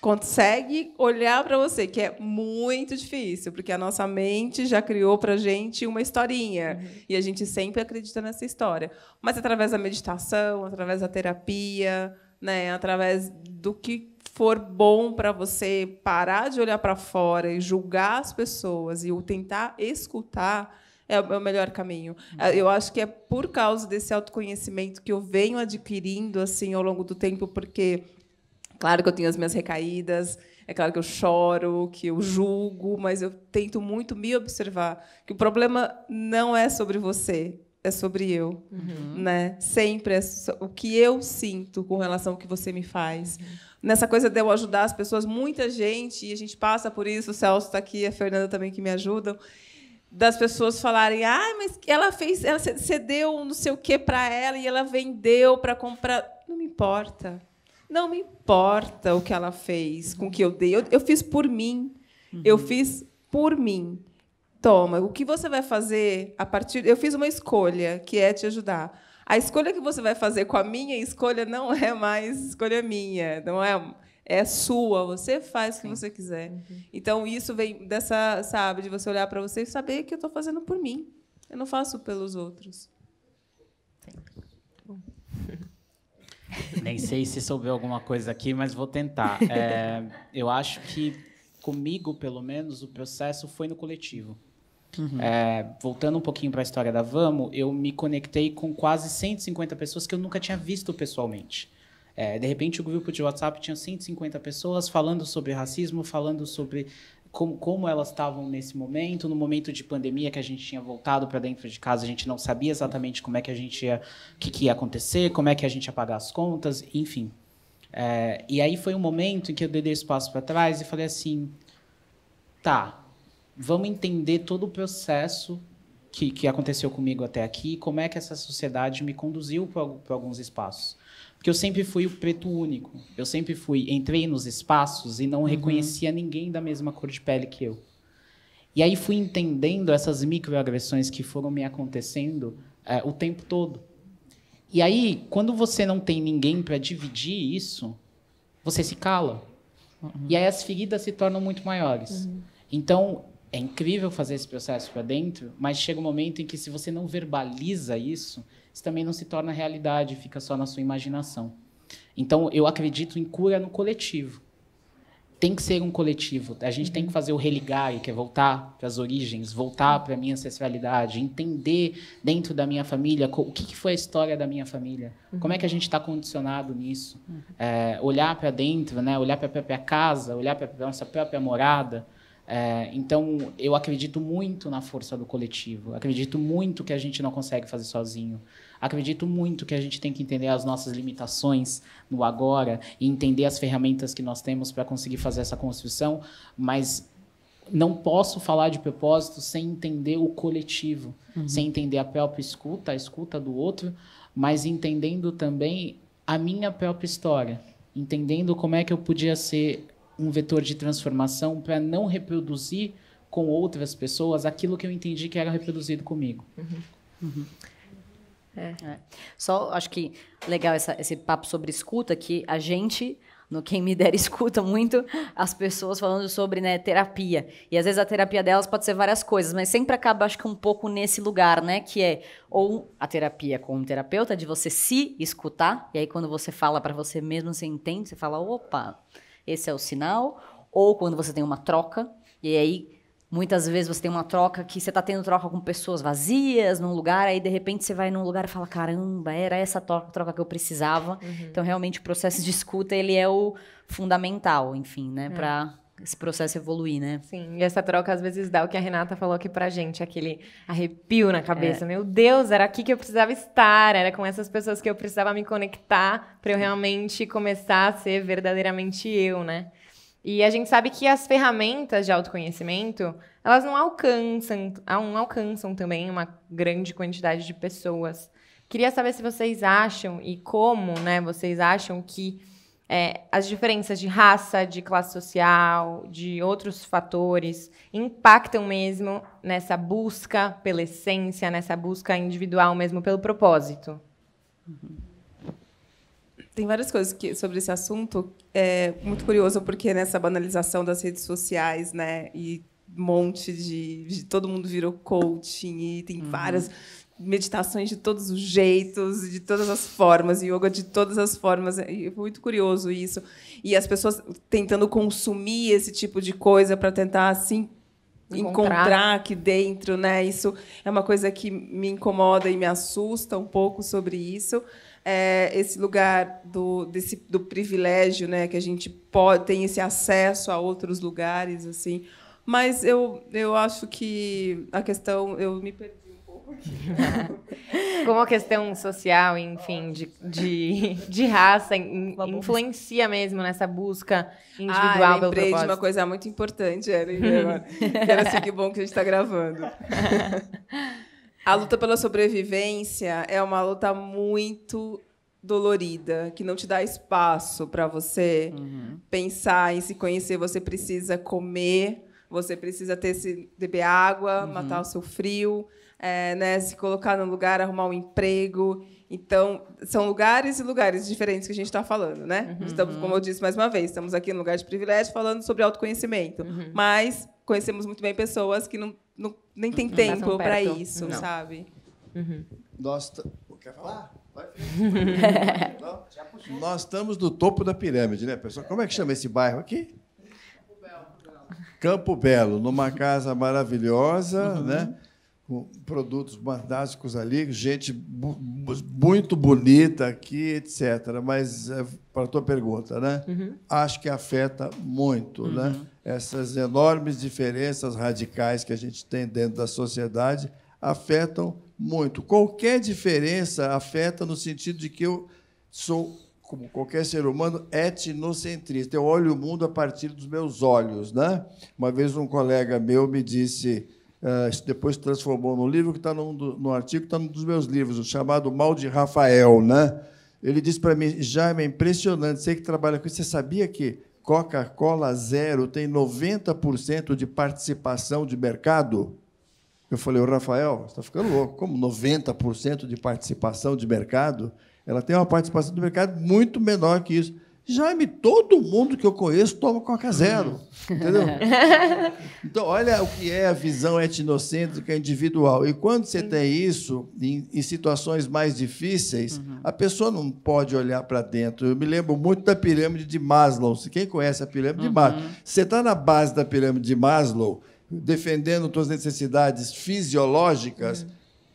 consegue olhar para você, que é muito difícil, porque a nossa mente já criou para gente uma historinha uhum. e a gente sempre acredita nessa história. Mas através da meditação, através da terapia, né, através do que for bom para você parar de olhar para fora e julgar as pessoas e o tentar escutar, é o é melhor caminho. Uhum. É, eu acho que é por causa desse autoconhecimento que eu venho adquirindo assim ao longo do tempo, porque claro que eu tenho as minhas recaídas, é claro que eu choro, que eu julgo, mas eu tento muito me observar que o problema não é sobre você, é sobre eu, uhum. né? Sempre é o que eu sinto com relação ao que você me faz. Uhum nessa coisa de eu ajudar as pessoas, muita gente, e a gente passa por isso, o Celso está aqui, a Fernanda também que me ajudam, das pessoas falarem: "Ah, mas ela fez, ela cedeu não sei o que para ela e ela vendeu para comprar". Não me importa. Não me importa o que ela fez, com o que eu dei. Eu, eu fiz por mim. Uhum. Eu fiz por mim. Toma, o que você vai fazer a partir. Eu fiz uma escolha, que é te ajudar a escolha que você vai fazer com a minha escolha não é mais escolha minha, não é é sua, você faz o que você quiser. Uhum. Então isso vem dessa, sabe, de você olhar para você e saber que eu estou fazendo por mim. Eu não faço pelos outros. Nem sei se soube alguma coisa aqui, mas vou tentar. É, eu acho que comigo, pelo menos, o processo foi no coletivo. Uhum. É, voltando um pouquinho para a história da Vamo, eu me conectei com quase 150 pessoas que eu nunca tinha visto pessoalmente. É, de repente, o grupo de WhatsApp tinha 150 pessoas falando sobre racismo, falando sobre como, como elas estavam nesse momento, no momento de pandemia que a gente tinha voltado para dentro de casa, a gente não sabia exatamente como é que a gente ia, o que, que ia acontecer, como é que a gente ia pagar as contas, enfim. É, e aí foi um momento em que eu dei espaço para trás e falei assim, tá, vamos entender todo o processo que, que aconteceu comigo até aqui, como é que essa sociedade me conduziu para alguns espaços. Porque eu sempre fui o preto único. Eu sempre fui, entrei nos espaços e não uhum. reconhecia ninguém da mesma cor de pele que eu. E aí fui entendendo essas microagressões que foram me acontecendo é, o tempo todo. E aí, quando você não tem ninguém para dividir isso, você se cala. Uhum. E aí as feridas se tornam muito maiores. Uhum. Então, é incrível fazer esse processo para dentro, mas chega um momento em que se você não verbaliza isso, isso também não se torna realidade, fica só na sua imaginação. Então, eu acredito em cura no coletivo. Tem que ser um coletivo. A gente tem que fazer o religar, que é voltar para as origens, voltar para a minha ancestralidade, entender dentro da minha família o que, foi a história da minha família, como é que a gente está condicionado nisso. É, olhar para dentro, né? olhar para a própria casa, olhar para a nossa própria morada é, então, eu acredito muito na força do coletivo. Acredito muito que a gente não consegue fazer sozinho. Acredito muito que a gente tem que entender as nossas limitações no agora e entender as ferramentas que nós temos para conseguir fazer essa construção, mas não posso falar de propósito sem entender o coletivo, uhum. sem entender a própria escuta, a escuta do outro, mas entendendo também a minha própria história, entendendo como é que eu podia ser um vetor de transformação para não reproduzir com outras pessoas aquilo que eu entendi que era reproduzido comigo. Uhum. uhum. Uhum. É. É. Só acho que legal essa, esse papo sobre escuta, que a gente no Quem Me der escuta muito as pessoas falando sobre né, terapia. E às vezes a terapia delas pode ser várias coisas, mas sempre acaba, acho que, um pouco nesse lugar, né? Que é ou a terapia com o terapeuta, de você se escutar, e aí quando você fala para você mesmo, você entende, você fala, opa, esse é o sinal. Ou quando você tem uma troca, e aí Muitas vezes você tem uma troca que você está tendo troca com pessoas vazias num lugar, aí de repente você vai num lugar e fala: caramba, era essa troca, troca que eu precisava. Uhum. Então, realmente, o processo de escuta ele é o fundamental, enfim, né, é. para esse processo evoluir, né? Sim, e essa troca às vezes dá o que a Renata falou aqui pra gente, aquele arrepio na é. cabeça. É. Meu Deus, era aqui que eu precisava estar, era com essas pessoas que eu precisava me conectar para eu realmente começar a ser verdadeiramente eu, né? E a gente sabe que as ferramentas de autoconhecimento, elas não alcançam, não alcançam também uma grande quantidade de pessoas. Queria saber se vocês acham e como, né, vocês acham que é, as diferenças de raça, de classe social, de outros fatores impactam mesmo nessa busca pela essência, nessa busca individual mesmo pelo propósito. Uhum. Tem várias coisas que, sobre esse assunto. É muito curioso porque nessa banalização das redes sociais, né, e monte de, de todo mundo virou coaching e tem uhum. várias meditações de todos os jeitos, de todas as formas, yoga de todas as formas. E é foi muito curioso isso. E as pessoas tentando consumir esse tipo de coisa para tentar assim encontrar. encontrar aqui dentro, né? Isso é uma coisa que me incomoda e me assusta um pouco sobre isso. É esse lugar do, desse, do privilégio, né? Que a gente pode tem esse acesso a outros lugares, assim. Mas eu, eu acho que a questão eu me perdi Como a questão social, enfim, de, de, de raça in, influencia mesmo nessa busca individual ah, eu lembrei de uma coisa muito importante, era, era assim, que bom que a gente está gravando. A luta pela sobrevivência é uma luta muito dolorida, que não te dá espaço para você uhum. pensar em se conhecer. Você precisa comer, você precisa ter se beber água, uhum. matar o seu frio, é, né, se colocar no lugar, arrumar um emprego. Então, são lugares e lugares diferentes que a gente está falando, né? Uhum. Estamos, uhum. como eu disse mais uma vez, estamos aqui no lugar de privilégio falando sobre autoconhecimento. Uhum. Mas conhecemos muito bem pessoas que não, não nem têm tempo para isso, não. sabe? Uhum. Nós Quer falar? Nós estamos no topo da pirâmide, né, pessoal? Como é que chama esse bairro aqui? Campo Belo, numa casa maravilhosa, uhum. né? com produtos fantásticos ali, gente muito bonita aqui, etc. Mas é, eh, para a tua pergunta, né? Uhum. Acho que afeta muito, né? uhum. né? Essas enormes diferenças radicais que a gente tem dentro da sociedade afetam muito. Qualquer diferença afeta no sentido de que eu sou como qualquer ser humano, etnocentrista. Eu olho o mundo a partir dos meus olhos, né? Uma vez um colega meu me disse, Uh, depois se transformou no livro que está no, no artigo que está num dos meus livros, chamado Mal de Rafael, né? Ele disse para mim, Jaime, é impressionante, você que trabalha com isso, você sabia que Coca-Cola Zero tem 90% de participação de mercado? Eu falei, o Rafael, você está ficando louco, como 90% de participação de mercado? Ela tem uma participação de mercado muito menor que isso. Jaime, todo mundo que eu conheço toma Coca Zero. Hum. Entendeu? então, olha o que é a visão etnocêntrica individual. E quando você Sim. tem isso, em, em, situações mais difíceis, uhum. a pessoa não pode olhar para dentro. Eu me lembro muito da pirâmide de Maslow. Quem conhece a pirâmide uhum. de Maslow? Uhum. Você está na base da pirâmide de Maslow, defendendo suas necessidades fisiológicas, uhum.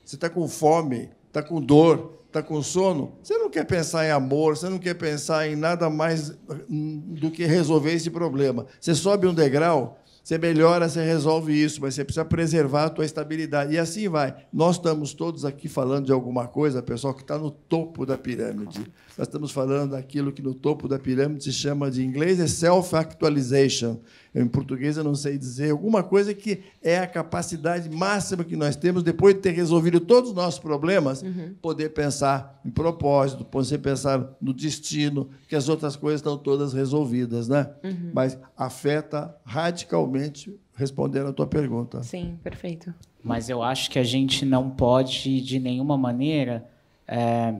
você está com fome, está com dor, está com sono, você não quer pensar em amor, você não quer pensar em nada mais hum, do que resolver esse problema. Você sobe um degrau, você melhora, você resolve isso, mas você precisa preservar a tua estabilidade. E assim vai. Nós estamos todos aqui falando de alguma coisa, pessoal, que está no topo da pirâmide. Nós estamos falando daquilo que no topo da pirâmide se chama de inglês é self-actualization em português eu não sei dizer, alguma coisa que é a capacidade máxima que nós temos, depois de ter resolvido todos os nossos problemas, uhum. poder pensar em propósito, poder pensar no destino, que as outras coisas estão todas resolvidas, né? Uhum. Mas afeta radicalmente respondendo a tua pergunta. Sim, perfeito. Mas eu acho que a gente não pode, de nenhuma maneira, é,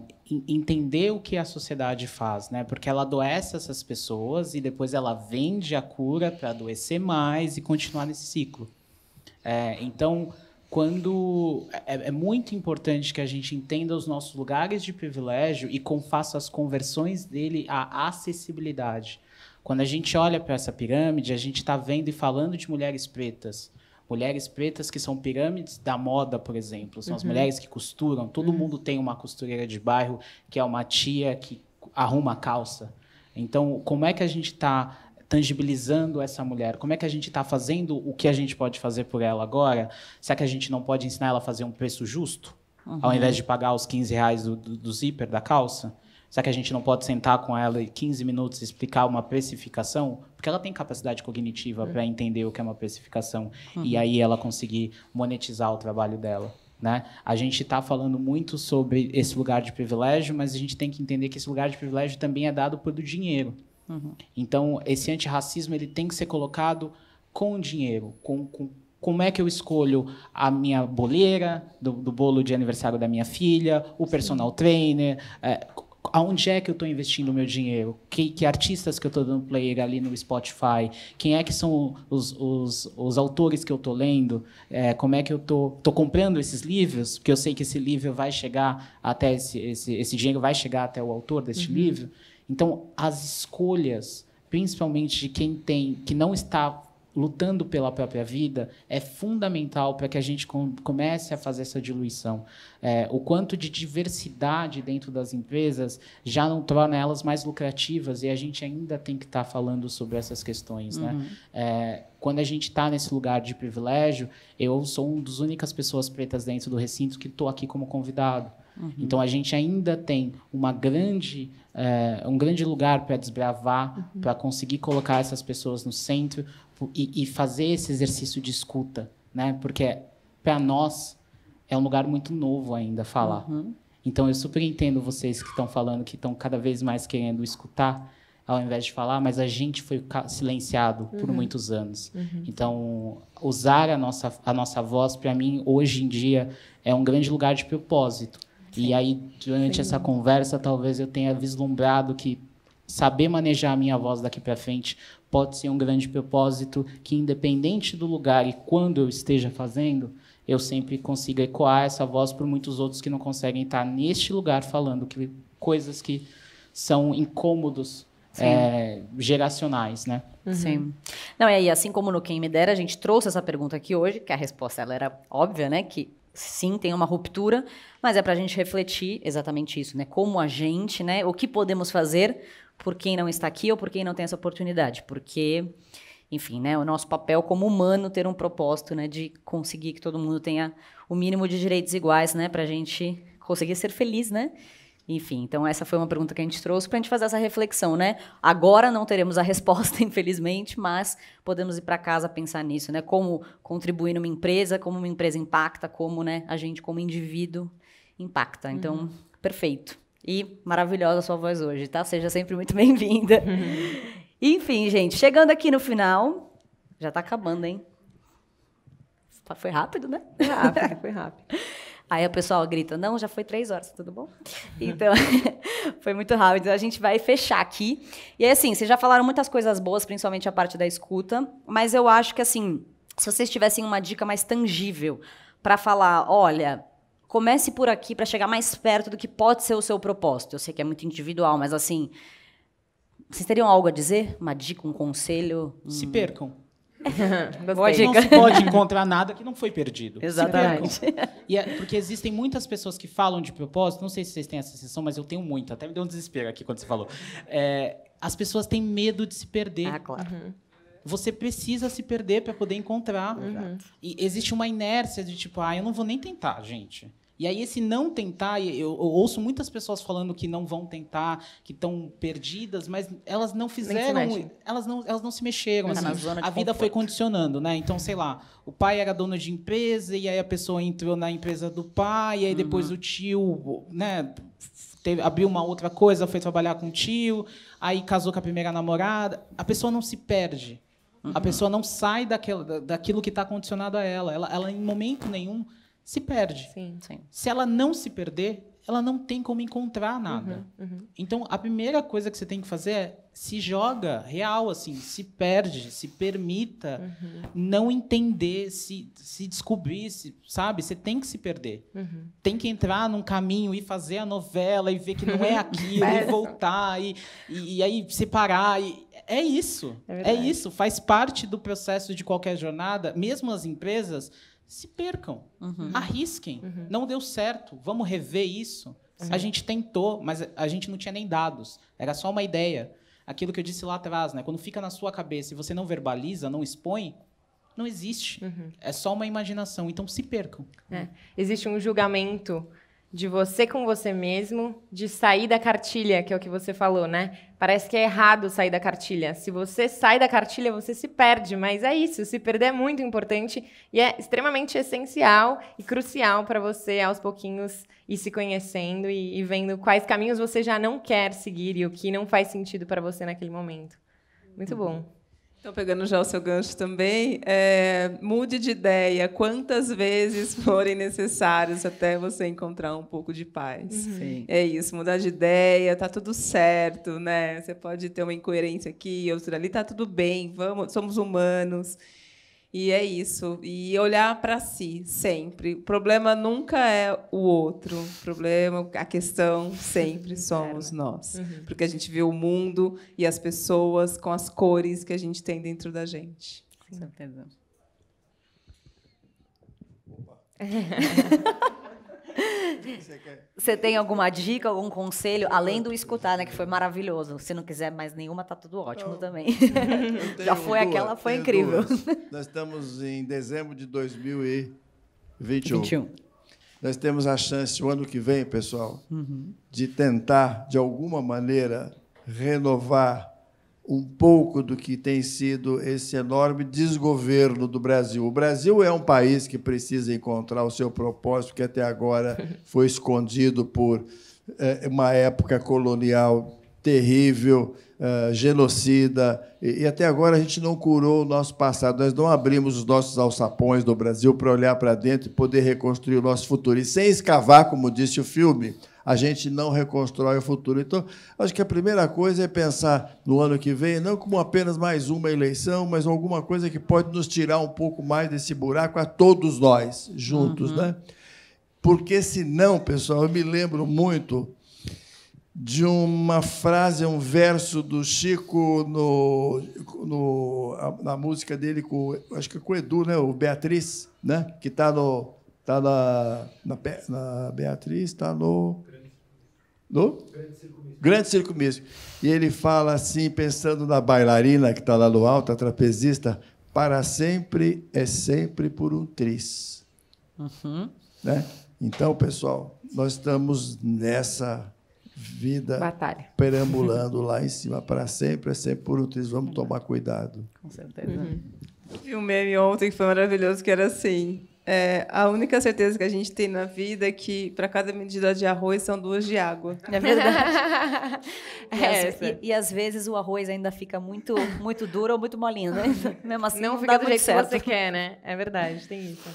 entender o que a sociedade faz, né? Porque ela adoece essas pessoas e depois ela vende a cura para adoecer mais e continuar nesse ciclo. É, então, quando é, é, muito importante que a gente entenda os nossos lugares de privilégio e confaça faça as conversões dele à acessibilidade. Quando a gente olha para essa pirâmide, a gente está vendo e falando de mulheres pretas, mulheres pretas que são pirâmides da moda, por exemplo. São uhum. as mulheres que costuram. Todo uhum. mundo tem uma costureira de bairro que é uma tia que arruma a calça. Então, como é que a gente está tangibilizando essa mulher? Como é que a gente está fazendo o que a gente pode fazer por ela agora? Será que a gente não pode ensinar ela a fazer um preço justo? Uhum. Ao invés de pagar os 15 reais do, do, do zíper da calça? Será que a gente não pode sentar com ela e 15 minutos explicar uma precificação? Porque ela tem capacidade cognitiva para entender o que é uma precificação uhum. e aí ela conseguir monetizar o trabalho dela. Né? A gente está falando muito sobre esse lugar de privilégio, mas a gente tem que entender que esse lugar de privilégio também é dado pelo dinheiro. Uhum. Então, esse antirracismo ele tem que ser colocado com o dinheiro, com, com como é que eu escolho a minha boleira do, do, bolo de aniversário da minha filha, o personal trainer, é, aonde é que eu estou investindo o meu dinheiro, que, que artistas que eu estou dando player ali no Spotify, quem é que são os, os, os autores que eu estou lendo, é, como é que eu estou tô, tô comprando esses livros, porque eu sei que esse livro vai chegar até esse, esse, esse dinheiro vai chegar até o autor deste uhum. livro. Então, as escolhas, principalmente de quem tem, que não está lutando pela própria vida é fundamental para que a gente comece a fazer essa diluição. É, o quanto de diversidade dentro das empresas já não torna elas mais lucrativas e a gente ainda tem que estar tá falando sobre essas questões. Né? Uhum. Né? É, quando a gente está nesse lugar de privilégio, eu sou uma das únicas pessoas pretas dentro do recinto que estou aqui como convidado. Uhum. Então a gente ainda tem uma grande, é, um grande lugar para desbravar, uhum. para conseguir colocar essas pessoas no centro, e, e fazer esse exercício de escuta, né? Porque para nós é um lugar muito novo ainda falar. Uhum. Então eu super entendo vocês que estão falando que estão cada vez mais querendo escutar ao invés de falar, mas a gente foi silenciado uhum. por muitos anos. Uhum. Então, usar a nossa, a nossa voz, para mim, hoje em dia, é um grande lugar de propósito. Sim. E aí, durante Sim. essa conversa, talvez eu tenha vislumbrado que saber manejar a minha voz daqui para frente pode ser um grande propósito que, independente do lugar e quando eu esteja fazendo, eu sempre consiga ecoar essa voz por muitos outros que não conseguem estar neste lugar falando que, coisas que são incômodos é, geracionais, né? Uhum. Sim. Não, é aí, assim como no Quem Me Dera, a gente trouxe essa pergunta aqui hoje, que a resposta ela era óbvia, né? Que sim, tem uma ruptura, mas é para a gente refletir exatamente isso, né? Como a gente, né? O que podemos fazer por quem não está aqui ou por quem não tem essa oportunidade, porque, enfim, né, o nosso papel como humano ter um propósito, né, de conseguir que todo mundo tenha o mínimo de direitos iguais, né, para a gente conseguir ser feliz, né? Enfim, então essa foi uma pergunta que a gente trouxe para a gente fazer essa reflexão, né? Agora não teremos a resposta, infelizmente, mas podemos ir para casa pensar nisso, né? Como contribuir numa empresa, como uma empresa impacta, como né, a gente, como indivíduo, impacta. Então, uhum. perfeito. E maravilhosa sua voz hoje, tá? Seja sempre muito bem-vinda. Enfim, gente, chegando aqui no final, já tá acabando, hein? Tá, foi rápido, né? rápido, foi rápido. Aí o pessoal grita, não, já foi três horas, tudo bom? Então, foi muito rápido. A gente vai fechar aqui. E assim, vocês já falaram muitas coisas boas, principalmente a parte da escuta, mas eu acho que assim, se vocês tivessem uma dica mais tangível para falar, olha, comece por aqui para chegar mais perto do que pode ser o seu propósito. Eu sei que é muito individual, mas assim, vocês teriam algo a dizer? Uma dica, um conselho? Se percam. Boa dica. Não se pode encontrar nada que não foi perdido. Exatamente. E é, porque existem muitas pessoas que falam de propósito, não sei se vocês têm essa sensação, mas eu tenho muito, até me deu um desespero aqui quando você falou. É, as pessoas têm medo de se perder. Ah, claro. Uhum você precisa se perder para poder encontrar. Uhum. E existe uma inércia de tipo, ah, eu não vou nem tentar, gente. E aí esse não tentar, eu, eu ouço muitas pessoas falando que não vão tentar, que estão perdidas, mas elas não fizeram, elas não, elas não se mexeram. Uhum. Assim. a vida conforto. foi condicionando, né? Então, sei lá, o pai era dono de empresa e aí a pessoa entrou na empresa do pai, e aí depois uhum. o tio, né? Teve, abriu uma outra coisa, foi trabalhar com o tio, aí casou com a primeira namorada. A pessoa não se perde. Uhum. A pessoa não sai daquilo daquilo que está condicionado a ela. ela. Ela, em momento nenhum, se perde. Sim, sim. Se ela não se perder, ela não tem como encontrar nada. Uhum, uhum. Então, a primeira coisa que você tem que fazer é se joga real, assim, se perde, se permita uhum. não entender, se, se descobrir, se, sabe? Você tem que se perder. Uhum. Tem que entrar num caminho e fazer a novela e ver que não é uhum. aquilo e é. voltar e, e, e aí separar. E, é isso. É, é isso. Faz parte do processo de qualquer jornada. Mesmo as empresas se percam, uhum. uhum. arrisquem. Uhum. Não deu certo, vamos rever isso. Sim. É. A gente tentou, mas a gente não tinha nem dados, era só uma ideia. Aquilo que eu disse lá atrás, né? Quando fica na sua cabeça e você não verbaliza, não expõe, não existe. Uhum. É só uma imaginação. Então se percam. É. Existe um julgamento de você com você mesmo, de sair da cartilha, que é o que você falou, né? Parece que é errado sair da cartilha. Se você sai da cartilha, você se perde, mas é isso, se perder é muito importante e é extremamente essencial e crucial para você aos pouquinhos ir se conhecendo e, e, vendo quais caminhos você já não quer seguir e o que não faz sentido para você naquele momento. Muito bom. Então, pegando já o seu gancho também, é, mude de ideia quantas vezes forem necessários até você encontrar um pouco de paz. Uhum. É isso, mudar de ideia, tá tudo certo, né? Você pode ter uma incoerência aqui, outra ali, tá tudo bem, vamos, somos humanos. E é isso. E olhar para si sempre. O problema nunca é o outro. O problema, a questão sempre somos nós. Uhum. Porque a gente vê o mundo e as pessoas com as cores que a gente tem dentro da gente. Com certeza. Você tem alguma dica, algum conselho, além do escutar, né? Que foi maravilhoso. Se não quiser mais nenhuma, tá tudo ótimo não. também. Já foi duas, aquela, foi incrível. Duas. Nós estamos em dezembro de 2021. 21. Nós temos a chance, o ano que vem, pessoal, uhum. de tentar, de alguma maneira, renovar um pouco do que tem sido esse enorme desgoverno do Brasil. O Brasil é um país que precisa encontrar o seu propósito, que até agora foi escondido por eh, uma época colonial terrível, eh, genocida, e, até agora a gente não curou o nosso passado, nós não abrimos os nossos alçapões do Brasil para olhar para dentro e poder reconstruir o nosso futuro. E sem escavar, como disse o filme, a gente não reconstrói o futuro. Então, acho que a primeira coisa é pensar no ano que vem, não como apenas mais uma eleição, mas alguma coisa que pode nos tirar um pouco mais desse buraco a todos nós, juntos. Uhum. Né? Porque, senão, pessoal, eu me lembro muito de uma frase, um verso do Chico no, no, na música dele com, acho que é com o Edu, né? O Beatriz, né? Que está no tá na, na, na Beatriz, está no no Grande Circo E ele fala assim, pensando na bailarina que está lá no alto, a trapezista, para sempre é sempre por um tris. Uhum. Né? Então, pessoal, nós estamos nessa vida Batalha. perambulando lá em cima para sempre, é sempre por um tris. Vamos tomar cuidado. Com certeza. Uhum. E o meme ontem foi maravilhoso, que era assim... É, a única certeza que a gente tem na vida é que para cada medida de arroz são duas de água. É verdade. é, é e, e, e, às vezes o arroz ainda fica muito, muito duro ou muito molinho, né? Mesmo assim, não, não fica do jeito certo. que você quer, né? É verdade, tem isso.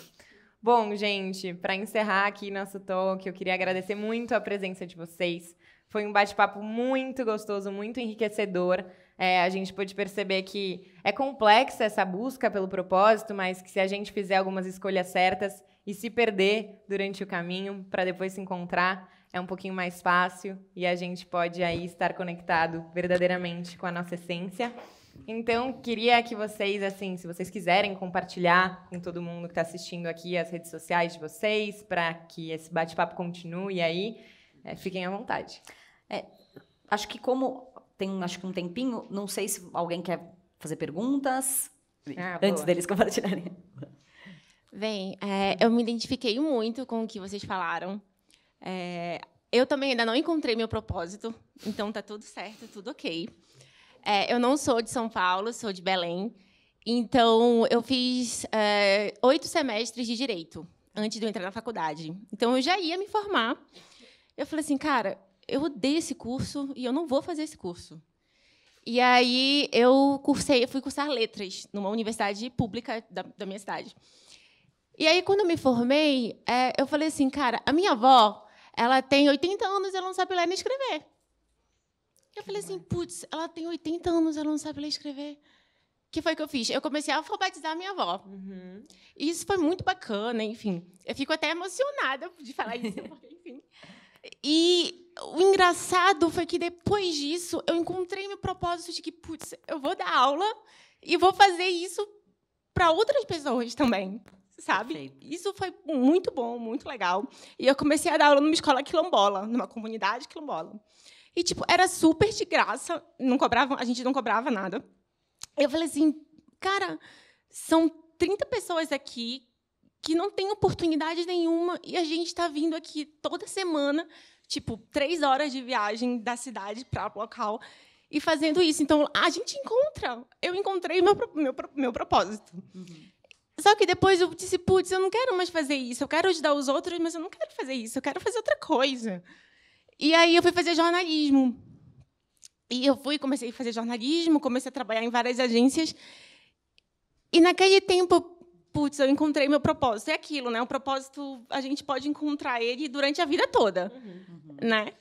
Bom, gente, para encerrar aqui nosso talk, eu queria agradecer muito a presença de vocês. Foi um bate-papo muito gostoso, muito enriquecedor. É, a gente pôde perceber que é complexa essa busca pelo propósito, mas que se a gente fizer algumas escolhas certas e se perder durante o caminho para depois se encontrar, é um pouquinho mais fácil e a gente pode aí estar conectado verdadeiramente com a nossa essência. Então, queria que vocês, assim, se vocês quiserem compartilhar com todo mundo que está assistindo aqui as redes sociais de vocês, para que esse bate-papo continue aí, é, fiquem à vontade. É, acho que como tem acho que um tempinho. Não sei se alguém quer fazer perguntas ah, antes boa. deles compartilharem. Bem, é, eu me identifiquei muito com o que vocês falaram. É, eu também ainda não encontrei meu propósito, então tá tudo certo, tudo ok. É, eu não sou de São Paulo, sou de Belém. Então, eu fiz é, oito semestres de direito antes de eu entrar na faculdade. Então, eu já ia me formar. Eu falei assim, cara, eu odeio esse curso e eu não vou fazer esse curso. E aí eu cursei, eu fui cursar letras numa universidade pública da, da minha cidade. E aí quando eu me formei, é, eu falei assim, cara, a minha avó, ela tem 80 anos, ela não sabe ler nem escrever. Eu falei assim, putz, ela tem 80 anos, ela não sabe ler e escrever. O que foi que eu fiz? Eu comecei a alfabetizar minha avó. Uhum. E isso foi muito bacana, enfim. Eu fico até emocionada de falar isso, porque, enfim. E o engraçado foi que depois disso eu encontrei meu propósito de que, putz, eu vou dar aula e vou fazer isso para outras pessoas também, sabe? Perfeito. Isso foi muito bom, muito legal. E eu comecei a dar aula numa escola quilombola, numa comunidade quilombola. E tipo, era super de graça, não cobravam, a gente não cobrava nada. Eu falei assim, cara, são 30 pessoas aqui que não tem oportunidade nenhuma e a gente está vindo aqui toda semana, tipo, três horas de viagem da cidade para o local e fazendo isso. Então, a gente encontra. Eu encontrei meu, meu, meu propósito. Uhum. Só que depois eu disse, putz, eu não quero mais fazer isso. Eu quero ajudar os outros, mas eu não quero fazer isso. Eu quero fazer outra coisa. E aí eu fui fazer jornalismo. E eu fui, comecei a fazer jornalismo, comecei a trabalhar em várias agências. E naquele tempo putz, eu encontrei meu propósito. É aquilo, né? O propósito, a gente pode encontrar ele durante a vida toda, uhum. uhum. né?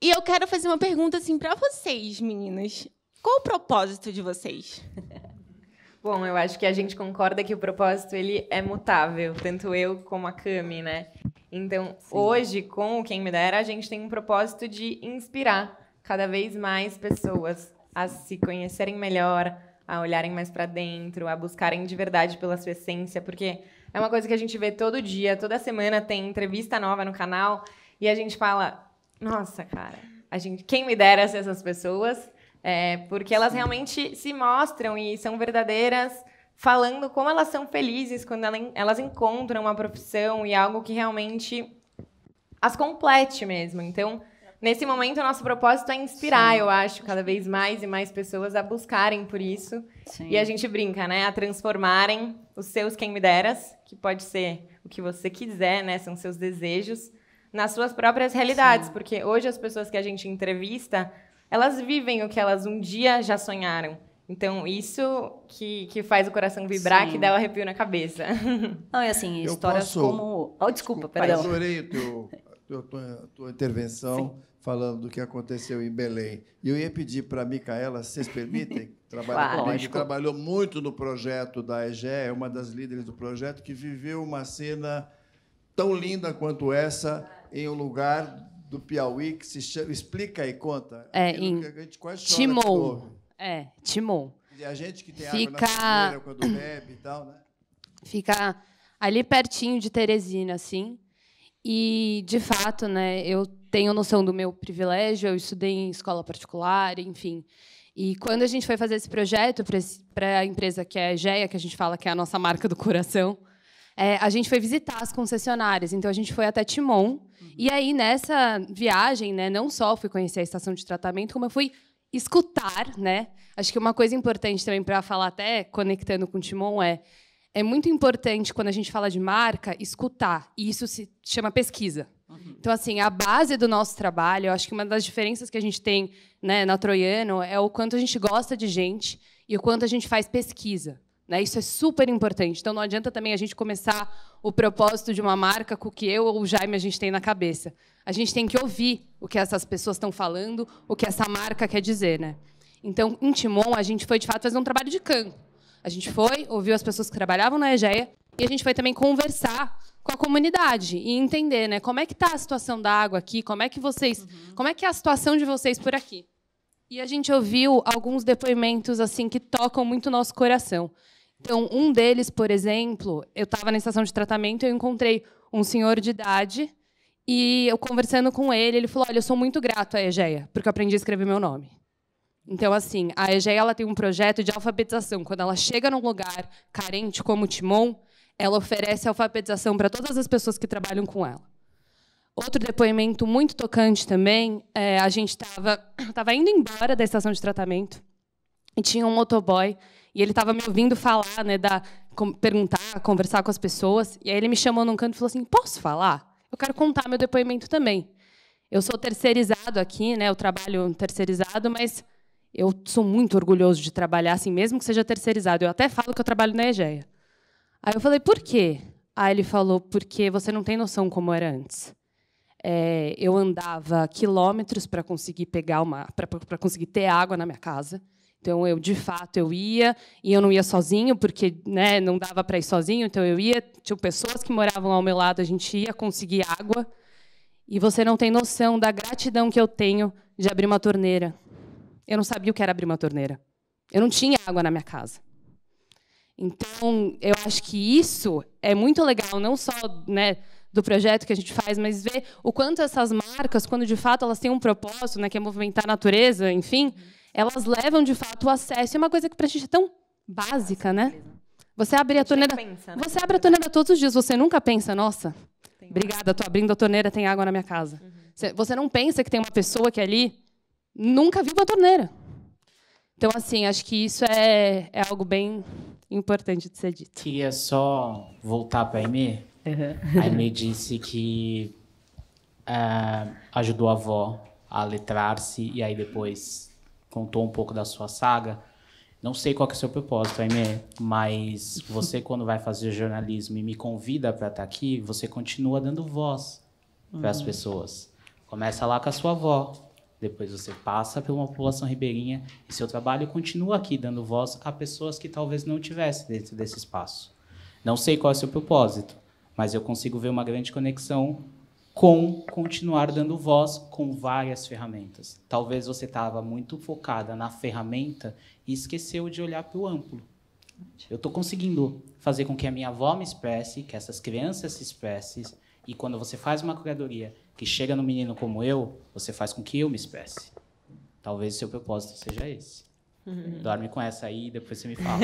E eu quero fazer uma pergunta assim para vocês, meninas. Qual o propósito de vocês? Bom, eu acho que a gente concorda que o propósito ele é mutável, tanto eu como a Cami, né? Então, Sim. hoje, com o Quem Me Dera, a gente tem um propósito de inspirar cada vez mais pessoas a se conhecerem melhor, a olharem mais para dentro, a buscarem de verdade pela sua essência, porque é uma coisa que a gente vê todo dia, toda semana tem entrevista nova no canal e a gente fala: nossa, cara, a gente, quem me dera ser essas pessoas, é, porque elas realmente se mostram e são verdadeiras, falando como elas são felizes quando elas encontram uma profissão e algo que realmente as complete mesmo. Então, Nesse momento, o nosso propósito é inspirar, Sim. eu acho, cada vez mais e mais pessoas a buscarem por isso. Sim. E a gente brinca, né? A transformarem os seus quem me deras, que pode ser o que você quiser, né? São seus desejos, nas suas próprias realidades. Sim. Porque hoje as pessoas que a gente entrevista, elas vivem o que elas um dia já sonharam. Então, isso que, que faz o coração vibrar, Sim. que dá o um arrepio na cabeça. Não, é assim, histórias posso... como. Oh, desculpa, desculpa perdão. Eu adorei a tua, tua intervenção. Sim falando do que aconteceu em Belém. E eu ia pedir para a Micaela, se vocês permitem, trabalhar com comigo, trabalhou muito no projeto da EGE, é uma das líderes do projeto, que viveu uma cena tão linda quanto essa em um lugar do Piauí que se chama, explica e conta. É, em Timon. É, Timon. E a gente que tem Fica... água na quando bebe e tal, né? Fica ali pertinho de Teresina, assim. E, de fato, né, eu tenho noção do meu privilégio, eu estudei em escola particular, enfim. E quando a gente foi fazer esse projeto para a empresa que é a EGEA, que a gente fala que é a nossa marca do coração, é, a gente foi visitar as concessionárias. Então, a gente foi até Timon. Uhum. E aí, nessa viagem, né, não só fui conhecer a estação de tratamento, como eu fui escutar. Né? Acho que uma coisa importante também para falar, até conectando com Timon, é é muito importante, quando a gente fala de marca, escutar. E isso se chama pesquisa. Uhum. Então, assim, a base do nosso trabalho, eu acho que uma das diferenças que a gente tem né, na Troiano é o quanto a gente gosta de gente e o quanto a gente faz pesquisa. Né? Isso é super importante. Então, não adianta também a gente começar o propósito de uma marca com o que eu ou o Jaime a gente tem na cabeça. A gente tem que ouvir o que essas pessoas estão falando, o que essa marca quer dizer. Né? Então, em Timon, a gente foi, de fato, fazer um trabalho de campo. A gente foi, ouviu as pessoas que trabalhavam na EGEA e a gente foi também conversar com a comunidade e entender, né? Como é que está a situação da água aqui? Como é que vocês, uhum. como é que é a situação de vocês por aqui? E a gente ouviu alguns depoimentos assim que tocam muito o nosso coração. Então, um deles, por exemplo, eu estava na estação de tratamento e eu encontrei um senhor de idade e eu conversando com ele, ele falou: "Olha, eu sou muito grato à Egeia, porque eu aprendi a escrever meu nome". Então, assim, a Egeia ela tem um projeto de alfabetização. Quando ela chega num lugar carente como Timon, ela oferece alfabetização para todas as pessoas que trabalham com ela. Outro depoimento muito tocante também, é, a gente estava indo embora da estação de tratamento e tinha um motoboy e ele estava me ouvindo falar, né, da, com, perguntar, conversar com as pessoas. E aí ele me chamou num canto e falou assim: Posso falar? Eu quero contar meu depoimento também. Eu sou terceirizado aqui, né, eu trabalho terceirizado, mas eu sou muito orgulhoso de trabalhar assim, mesmo que seja terceirizado. Eu até falo que eu trabalho na EGEA. Aí eu falei, por quê? Aí ele falou, porque você não tem noção como era antes. É, eu andava quilômetros para conseguir pegar uma, para conseguir ter água na minha casa. Então eu de fato eu ia e eu não ia sozinho porque né, não dava para ir sozinho. Então eu ia, tinha pessoas que moravam ao meu lado, a gente ia conseguir água. E você não tem noção da gratidão que eu tenho de abrir uma torneira. Eu não sabia o que era abrir uma torneira. Eu não tinha água na minha casa. Então, eu acho que isso é muito legal, não só né, do projeto que a gente faz, mas ver o quanto essas marcas, quando de fato elas têm um propósito, né, que é movimentar a natureza, enfim, elas levam de fato o acesso. É uma coisa que para a gente é tão básica, né? Você abre a, a torneira. Pensa, né? Você abre a torneira todos os dias, você nunca pensa, nossa, tem obrigada, estou abrindo a torneira, tem água na minha casa. Uhum. Você não pensa que tem uma pessoa que ali nunca viu uma torneira. Então, assim, acho que isso é, é algo bem importante de ser dito. Queria só voltar para a Aimee. Uhum. A Aimee disse que uh, ajudou a avó a letrar-se e aí depois contou um pouco da sua saga. Não sei qual é o seu propósito, Aimee, mas você, quando vai fazer jornalismo e me convida para estar tá aqui, você continua dando voz para as uhum. pessoas. Começa lá com a sua avó, depois você passa por uma população ribeirinha e seu trabalho continua aqui, dando voz a pessoas que talvez não tivessem dentro desse espaço. Não sei qual é o seu propósito, mas eu consigo ver uma grande conexão com continuar dando voz com várias ferramentas. Talvez você estava muito focada na ferramenta e esqueceu de olhar para o amplo. Eu estou conseguindo fazer com que a minha avó me expresse, que essas crianças se expressem, e quando você faz uma curadoria que chega no menino como eu, você faz com que eu me expresse. Talvez o seu propósito seja esse. Uhum. Dorme com essa aí, e depois você me fala.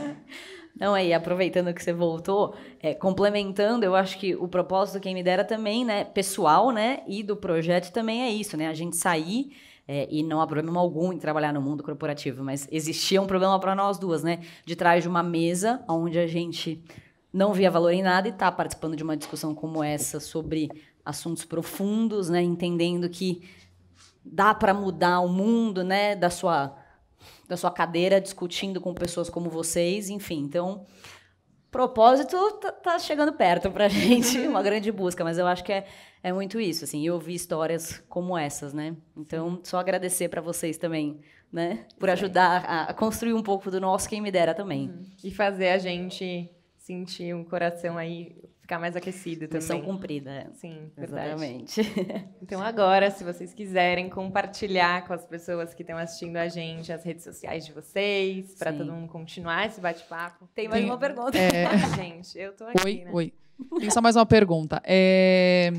Não, aí, aproveitando que você voltou, é, complementando, eu acho que o propósito, quem me dera também, né, pessoal, né, e do projeto também é isso, né, a gente sair é, e não há problema algum em trabalhar no mundo corporativo, mas existia um problema para nós duas, né? De trás de uma mesa onde a gente não via valor em nada e está participando de uma discussão como essa sobre assuntos profundos, né? Entendendo que dá para mudar o mundo, né? Da sua da sua cadeira, discutindo com pessoas como vocês, enfim. Então, propósito tá, tá chegando perto para gente, uma grande busca, mas eu acho que é, é muito isso, assim, eu ouvi histórias como essas, né? Então, só agradecer para vocês também, né? Por ajudar a, a, construir um pouco do nosso, quem me dera também. Uhum. E fazer a gente sentir um coração aí ficar mais aquecido também. Missão cumprida. Sim, verdade. Exatamente. Então agora, se vocês quiserem compartilhar com as pessoas que estão assistindo a gente, as redes sociais de vocês, para todo mundo continuar esse bate-papo. Tem mais Tem, uma pergunta, é... gente. Eu tô aqui, Oi, né? oi. Tem só mais uma pergunta. É,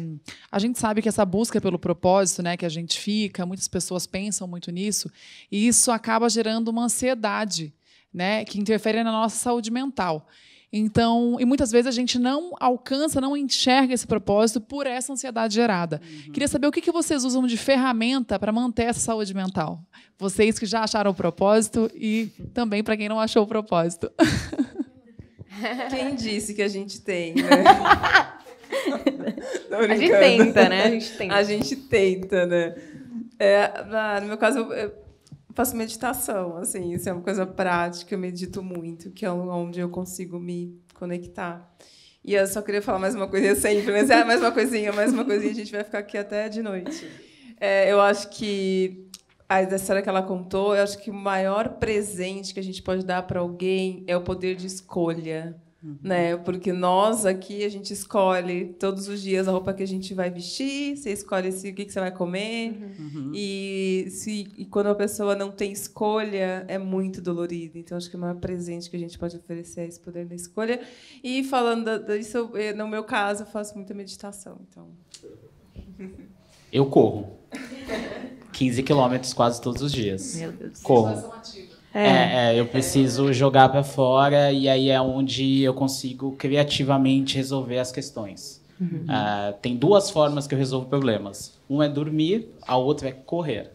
a gente sabe que essa busca pelo propósito, né, que a gente fica, muitas pessoas pensam muito nisso, e isso acaba gerando uma ansiedade, né, que interfere na nossa saúde mental. Então, e muitas vezes a gente não alcança, não enxerga esse propósito por essa ansiedade gerada. Uhum. Queria saber o que, vocês usam de ferramenta para manter essa saúde mental. Vocês que já acharam o propósito e também para quem não achou o propósito. Quem disse que a gente tem, né? a gente tenta, né? A gente tenta. A gente tenta, né? É, no meu caso, eu faço meditação, assim, isso é uma coisa prática, eu medito muito, que é onde eu consigo me conectar. E eu só queria falar mais uma coisinha sempre, mas é mais uma coisinha, mais uma coisinha, a gente vai ficar aqui até de noite. É, eu acho que a história que ela contou, eu acho que o maior presente que a gente pode dar para alguém é o poder de escolha. Uhum. Né? Porque nós aqui a gente escolhe todos os dias a roupa que a gente vai vestir, você escolhe se, o que, que você vai comer. Uhum. E, se, e quando a pessoa não tem escolha, é muito dolorido. Então, acho que é o maior presente que a gente pode oferecer é esse poder da escolha. E falando disso, eh, no meu caso, eu faço muita meditação. Então. Eu corro. 15 quilômetros quase todos os dias. Meu Deus. Corro. É. é. é, eu preciso jogar para fora e aí é onde eu consigo criativamente resolver as questões. Uhum. Ah, tem duas formas que eu resolvo problemas. Um é dormir, a outra é correr.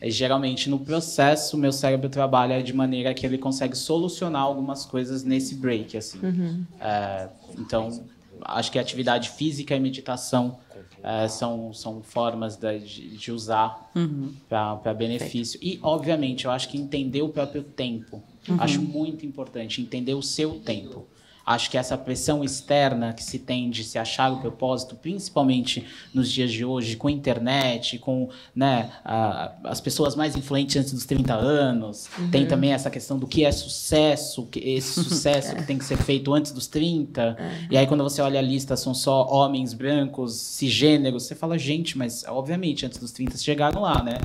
É, geralmente no processo meu cérebro trabalha de maneira que ele consegue solucionar algumas coisas nesse break assim. Uhum. Ah, então acho que a atividade física e meditação ah, são, são formas da, de, de, usar uhum. para benefício. E, obviamente, eu acho que entender o próprio tempo. Uhum. Acho muito importante entender o seu tempo. Acho que essa pressão externa que se tem de se achar o propósito, principalmente nos dias de hoje, com a internet, com né, a, as pessoas mais influentes antes dos 30 anos, uhum. tem também essa questão do que é sucesso, que esse sucesso que tem que ser feito antes dos 30. Uhum. É. E aí, quando você olha a lista, são só homens brancos, cisgêneros, você fala, gente, mas obviamente antes dos 30 chegaram lá, né?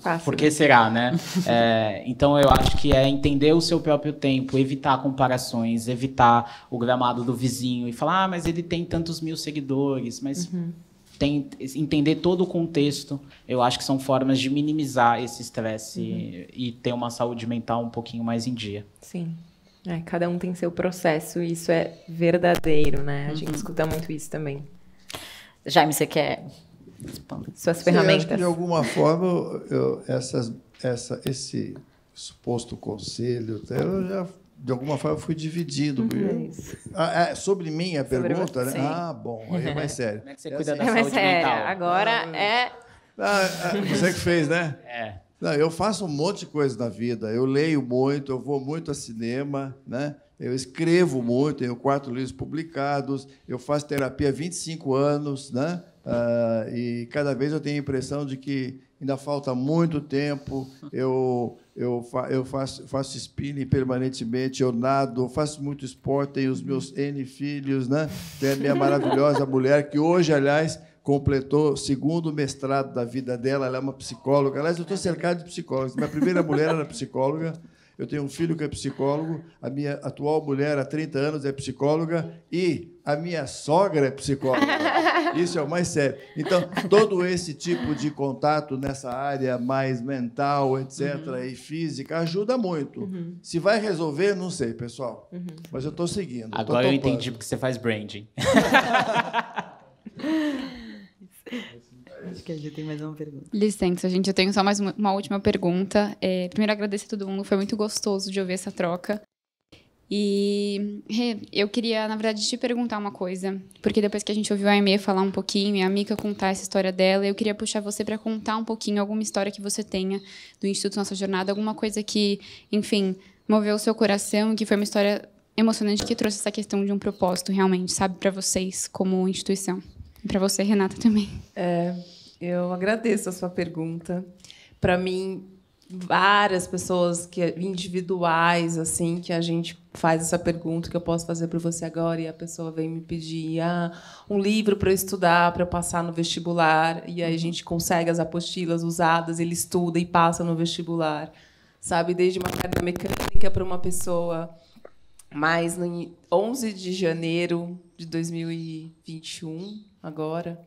Fácil. Por que né? será, né? é, então eu acho que é entender o seu próprio tempo, evitar comparações, evitar o gramado do vizinho e falar, ah, mas ele tem tantos mil seguidores, mas uhum. tem, entender todo o contexto. Eu acho que são formas de minimizar esse estresse uhum. e, ter uma saúde mental um pouquinho mais em dia. Sim. É, cada um tem seu processo e isso é verdadeiro, né? A uhum. gente escuta muito isso também. Jaime, você quer suas ferramentas? de alguma forma, eu, essas, essa, esse suposto conselho, eu já de alguma forma fui dividido. Uhum, é ah, é sobre mim a sobre pergunta, você, né? Ah, bom, aí é mais sério. Como é que você é cuida assim? da é saúde mental? Agora ah, é. Ah, é, você que fez, né? É. Não, eu faço um monte de coisa na vida. Eu leio muito, eu vou muito a cinema, né? Eu escrevo muito, tenho quatro livros publicados, eu faço terapia há 25 anos, né? Uh, e cada vez eu tenho a impressão de que ainda falta muito tempo. Eu, eu, fa eu faço, faço spinning permanentemente, eu nado, faço muito esporte, tenho os meus N filhos, né? Tem a minha maravilhosa mulher, que hoje, aliás, completou segundo mestrado da vida dela, ela é uma psicóloga. Aliás, eu estou cercado de psicólogos. Minha primeira mulher era psicóloga. Eu tenho um filho que é psicólogo, a minha atual mulher há 30 anos é psicóloga e a minha sogra é psicóloga. Isso é o mais sério. Então, todo esse tipo de contato nessa área mais mental, etc., uhum. e física, ajuda muito. Uhum. Se vai resolver, não sei, pessoal. Uhum. Mas eu estou seguindo. Agora eu entendi porque você faz branding. Acho que a gente tem mais uma pergunta. Licença, gente, eu tenho só mais uma, última pergunta. É, primeiro, agradecer a todo mundo, foi muito gostoso de ouvir essa troca. E eu queria, na verdade, te perguntar uma coisa, porque depois que a gente ouviu a Aimee falar um pouquinho e a Mika contar essa história dela, eu queria puxar você para contar um pouquinho alguma história que você tenha do Instituto Nossa Jornada, alguma coisa que, enfim, moveu o seu coração, que foi uma história emocionante que trouxe essa questão de um propósito realmente, sabe, para vocês como instituição. E para você, Renata, também. É, eu agradeço a sua pergunta. Para mim, várias pessoas que individuais assim que a gente faz essa pergunta que eu posso fazer para você agora e a pessoa vem me pedir ah, um livro para eu estudar para eu passar no vestibular e aí a uhum. gente consegue as apostilas usadas ele estuda e passa no vestibular sabe desde carta mecânica para uma pessoa mas no 11 de janeiro de 2021 agora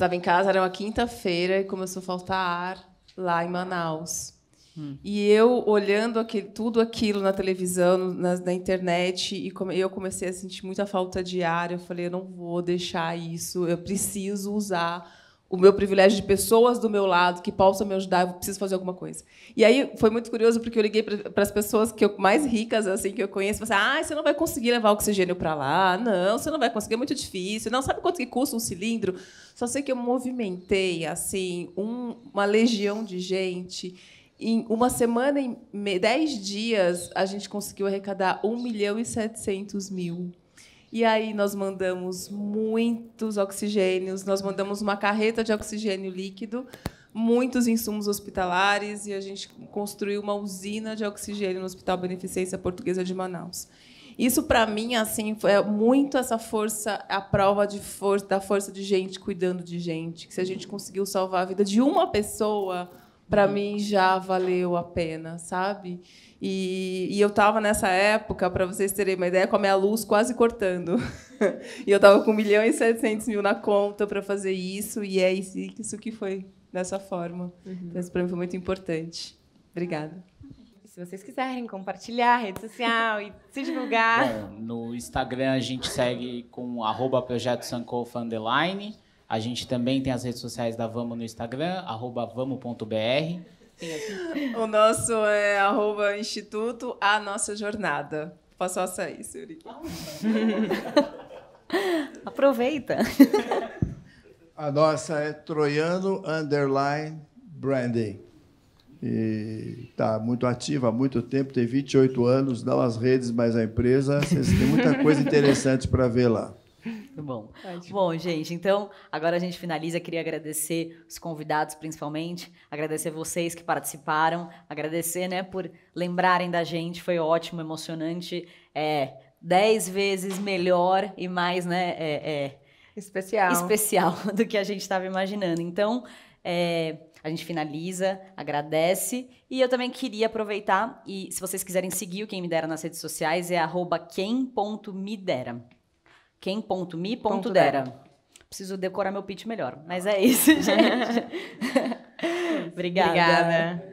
estava em casa, era uma quinta-feira e começou a faltar ar lá em Manaus. Hum. E eu olhando aquele, tudo aquilo na televisão, na, na internet, e come, eu comecei a sentir muita falta de ar. Eu falei, eu não vou deixar isso, eu preciso usar o meu privilégio de pessoas do meu lado que possam me ajudar, eu preciso fazer alguma coisa. E aí foi muito curioso porque eu liguei para as pessoas que eu, mais ricas assim que eu conheço, falei ah, você não vai conseguir levar oxigênio para lá, não, você não vai conseguir, é muito difícil, não sabe quanto que custa um cilindro? Só sei que eu movimentei assim um, uma legião de gente. Em uma semana, em dez dias, a gente conseguiu arrecadar 1 milhão e 700 mil e aí nós mandamos muitos oxigênios, nós mandamos uma carreta de oxigênio líquido, muitos insumos hospitalares e a gente construiu uma usina de oxigênio no Hospital Beneficência Portuguesa de Manaus. Isso para mim assim é muito essa força, a prova de força da força de gente cuidando de gente. Que se a gente conseguiu salvar a vida de uma pessoa, para mim já valeu a pena, sabe? E, e eu estava nessa época, para vocês terem uma ideia, com a minha luz quase cortando. e eu estava com 1 milhão e 700 mil na conta para fazer isso, e é isso, isso que foi, dessa forma. Uhum. Então, isso para mim foi muito importante. Obrigada. Se vocês quiserem compartilhar a rede social e se divulgar. Bom, no Instagram a gente segue com arroba projeto A gente também tem as redes sociais da Vamos no Instagram, @vamos.br o nosso é arroba Instituto A Nossa Jornada. Posso passar isso, Aproveita. A nossa é Troiano Underline Branding. E está muito ativa há muito tempo, tem 28 anos, dá umas redes, mas a empresa, tem muita coisa interessante para ver lá. Muito bom. Ótimo. Bom, gente, então agora a gente finaliza. Queria agradecer os convidados, principalmente, agradecer vocês que participaram, agradecer, né, por lembrarem da gente. Foi ótimo, emocionante. É dez vezes melhor e mais, né, é, é especial, especial do que a gente estava imaginando. Então, é, a gente finaliza, agradece. E eu também queria aproveitar e, se vocês quiserem seguir o Quem Me Dera nas redes sociais, é quem.midera. Quem.me.dera. Preciso decorar meu pitch melhor. Mas é isso, gente. É Obrigada. Obrigada.